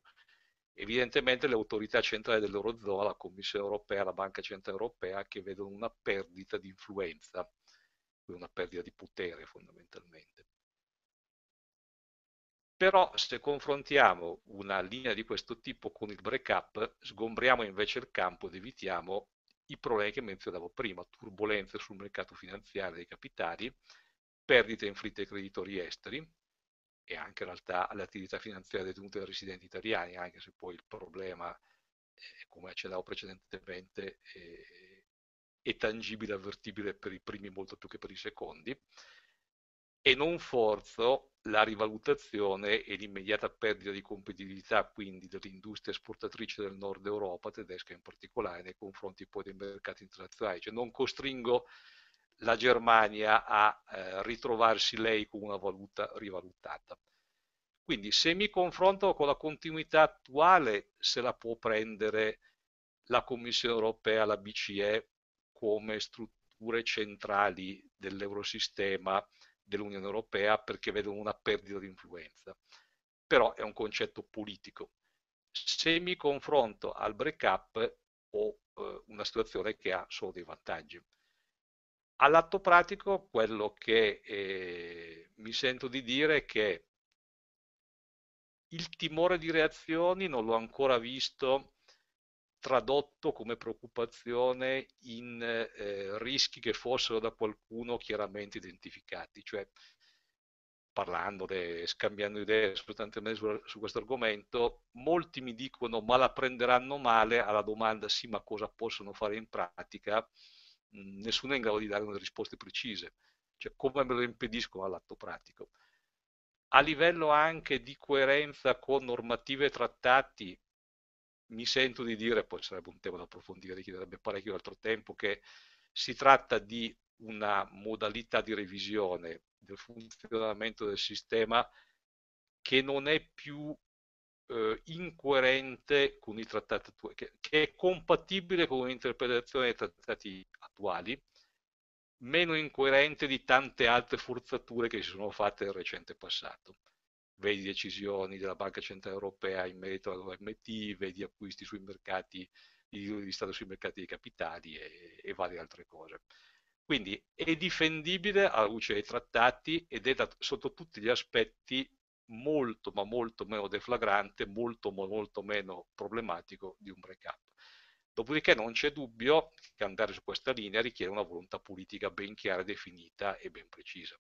Evidentemente le autorità centrali dell'Eurozona, la Commissione europea, la Banca Centrale Europea, che vedono una perdita di influenza, una perdita di potere fondamentalmente però se confrontiamo una linea di questo tipo con il break-up, sgombriamo invece il campo ed evitiamo i problemi che menzionavo prima, turbulenze sul mercato finanziario dei capitali, perdite inflitte ai creditori esteri e anche in realtà alle attività finanziarie detenute dai residenti italiani, anche se poi il problema, eh, come accennavo precedentemente, eh, è tangibile, avvertibile per i primi molto più che per i secondi, e non forzo la rivalutazione e l'immediata perdita di competitività quindi dell'industria esportatrice del nord Europa, tedesca in particolare, nei confronti poi dei mercati internazionali, cioè non costringo la Germania a eh, ritrovarsi lei con una valuta rivalutata. Quindi se mi confronto con la continuità attuale, se la può prendere la Commissione europea, la BCE, come strutture centrali dell'eurosistema, dell'Unione Europea perché vedono una perdita di influenza. Però è un concetto politico. Se mi confronto al break-up ho eh, una situazione che ha solo dei vantaggi. All'atto pratico quello che eh, mi sento di dire è che il timore di reazioni non l'ho ancora visto tradotto come preoccupazione in eh, rischi che fossero da qualcuno chiaramente identificati, cioè parlandone, scambiando idee sostanzialmente su, su questo argomento, molti mi dicono ma la prenderanno male alla domanda sì ma cosa possono fare in pratica, mhmm, nessuno è in grado di dare delle risposte precise, cioè come me lo impediscono all'atto pratico. A livello anche di coerenza con normative e trattati, mi sento di dire, poi sarebbe un tema da approfondire, richiederebbe parecchio altro tempo, che si tratta di una modalità di revisione del funzionamento del sistema che non è più eh, incoerente con i trattati attuali, che, che è compatibile con l'interpretazione dei trattati attuali, meno incoerente di tante altre forzature che si sono fatte nel recente passato vedi decisioni della Banca Centrale Europea in merito all'OMT, vedi acquisti sui mercati, di Stato sui mercati dei capitali e, e varie altre cose. Quindi è difendibile alla luce dei trattati ed è da, sotto tutti gli aspetti molto ma molto meno deflagrante, molto ma molto meno problematico di un break-up. Dopodiché non c'è dubbio che andare su questa linea richiede una volontà politica ben chiara, definita e ben precisa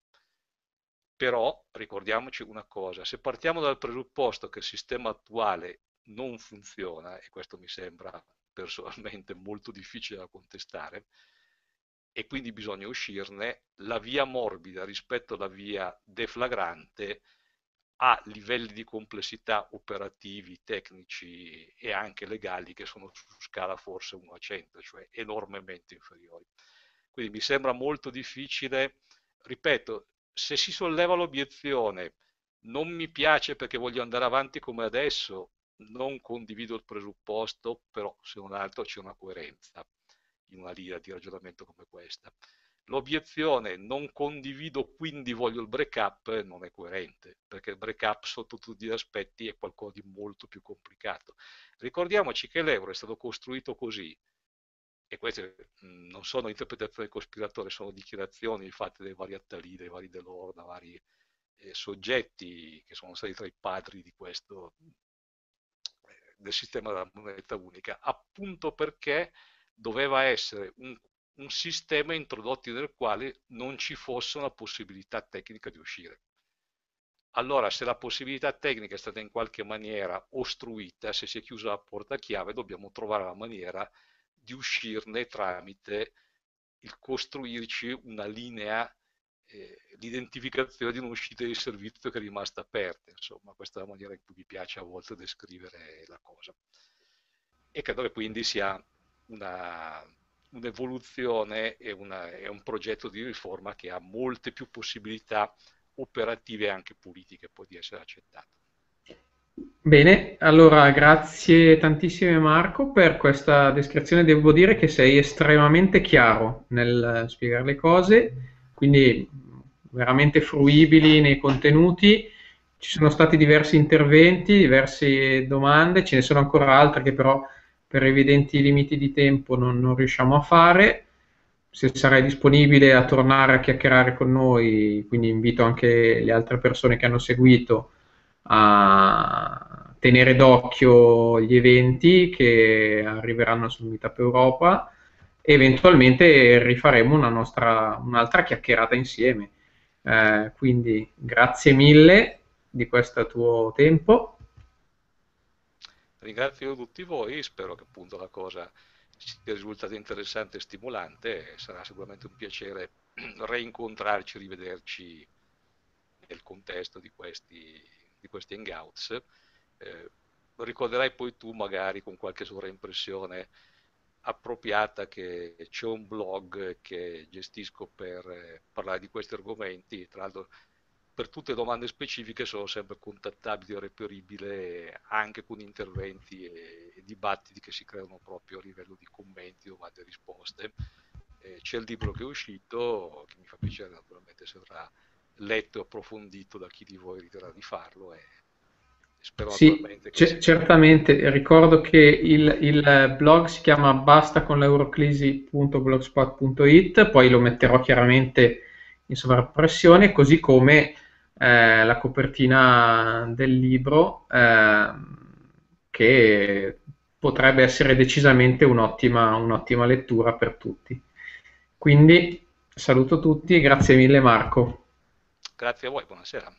però ricordiamoci una cosa, se partiamo dal presupposto che il sistema attuale non funziona, e questo mi sembra personalmente molto difficile da contestare, e quindi bisogna uscirne, la via morbida rispetto alla via deflagrante ha livelli di complessità operativi, tecnici e anche legali che sono su scala forse 1 a 100, cioè enormemente inferiori. Quindi mi sembra molto difficile, ripeto, se si solleva l'obiezione, non mi piace perché voglio andare avanti come adesso, non condivido il presupposto, però se non altro c'è una coerenza in una linea di ragionamento come questa. L'obiezione non condivido quindi voglio il break up non è coerente, perché il break up sotto tutti gli aspetti è qualcosa di molto più complicato. Ricordiamoci che l'euro è stato costruito così, e queste mh, non sono interpretazioni cospiratorie, sono dichiarazioni fatte dai vari Attali, dai vari Delorna, vari eh, soggetti che sono stati tra i padri di questo, eh, del sistema della moneta unica, appunto perché doveva essere un, un sistema introdotto nel quale non ci fosse una possibilità tecnica di uscire. Allora, se la possibilità tecnica è stata in qualche maniera ostruita, se si è chiusa la porta a chiave, dobbiamo trovare la maniera di di uscirne tramite il costruirci una linea, eh, l'identificazione di un'uscita di servizio che è rimasta aperta, insomma, questa è la maniera in cui mi piace a volte descrivere la cosa. E credo che quindi sia una, un'evoluzione e, una, e un progetto di riforma che ha molte più possibilità operative e anche politiche poi di essere accettato. Bene, allora grazie tantissime Marco per questa descrizione. Devo dire che sei estremamente chiaro nel eh, spiegare le cose, quindi veramente fruibili nei contenuti. Ci sono stati diversi interventi, diverse domande, ce ne sono ancora altre che però per evidenti limiti di tempo non, non riusciamo a fare. Se sarai disponibile a tornare a chiacchierare con noi, quindi invito anche le altre persone che hanno seguito a tenere d'occhio gli eventi che arriveranno sul Meetup Europa e eventualmente rifaremo una nostra, un'altra chiacchierata insieme. Eh, quindi grazie mille di questo tuo tempo. Ringrazio tutti voi, spero che appunto la cosa sia risultata interessante e stimolante, sarà sicuramente un piacere [CLEARS THROAT] reincontrarci, rivederci nel contesto di questi, di questi hangouts eh, ricorderai poi tu magari con qualche sovraimpressione appropriata che c'è un blog che gestisco per eh, parlare di questi argomenti, tra l'altro per tutte domande specifiche sono sempre contattabile e reperibile anche con interventi e, e, dibattiti che si creano proprio a livello di commenti, domande e risposte. Eh, c'è il libro che è uscito, che mi fa piacere naturalmente se verrà letto e approfondito da chi di voi riterrà di farlo, è Spero sì, c- certamente. Ricordo che il, il, blog si chiama bastaconleuroclisi.blogspot.it, poi lo metterò chiaramente in sovrappressione, così come eh, la copertina del libro eh, che potrebbe essere decisamente un'ottima, un'ottima lettura per tutti. Quindi saluto tutti grazie mille Marco. Grazie a voi, buonasera.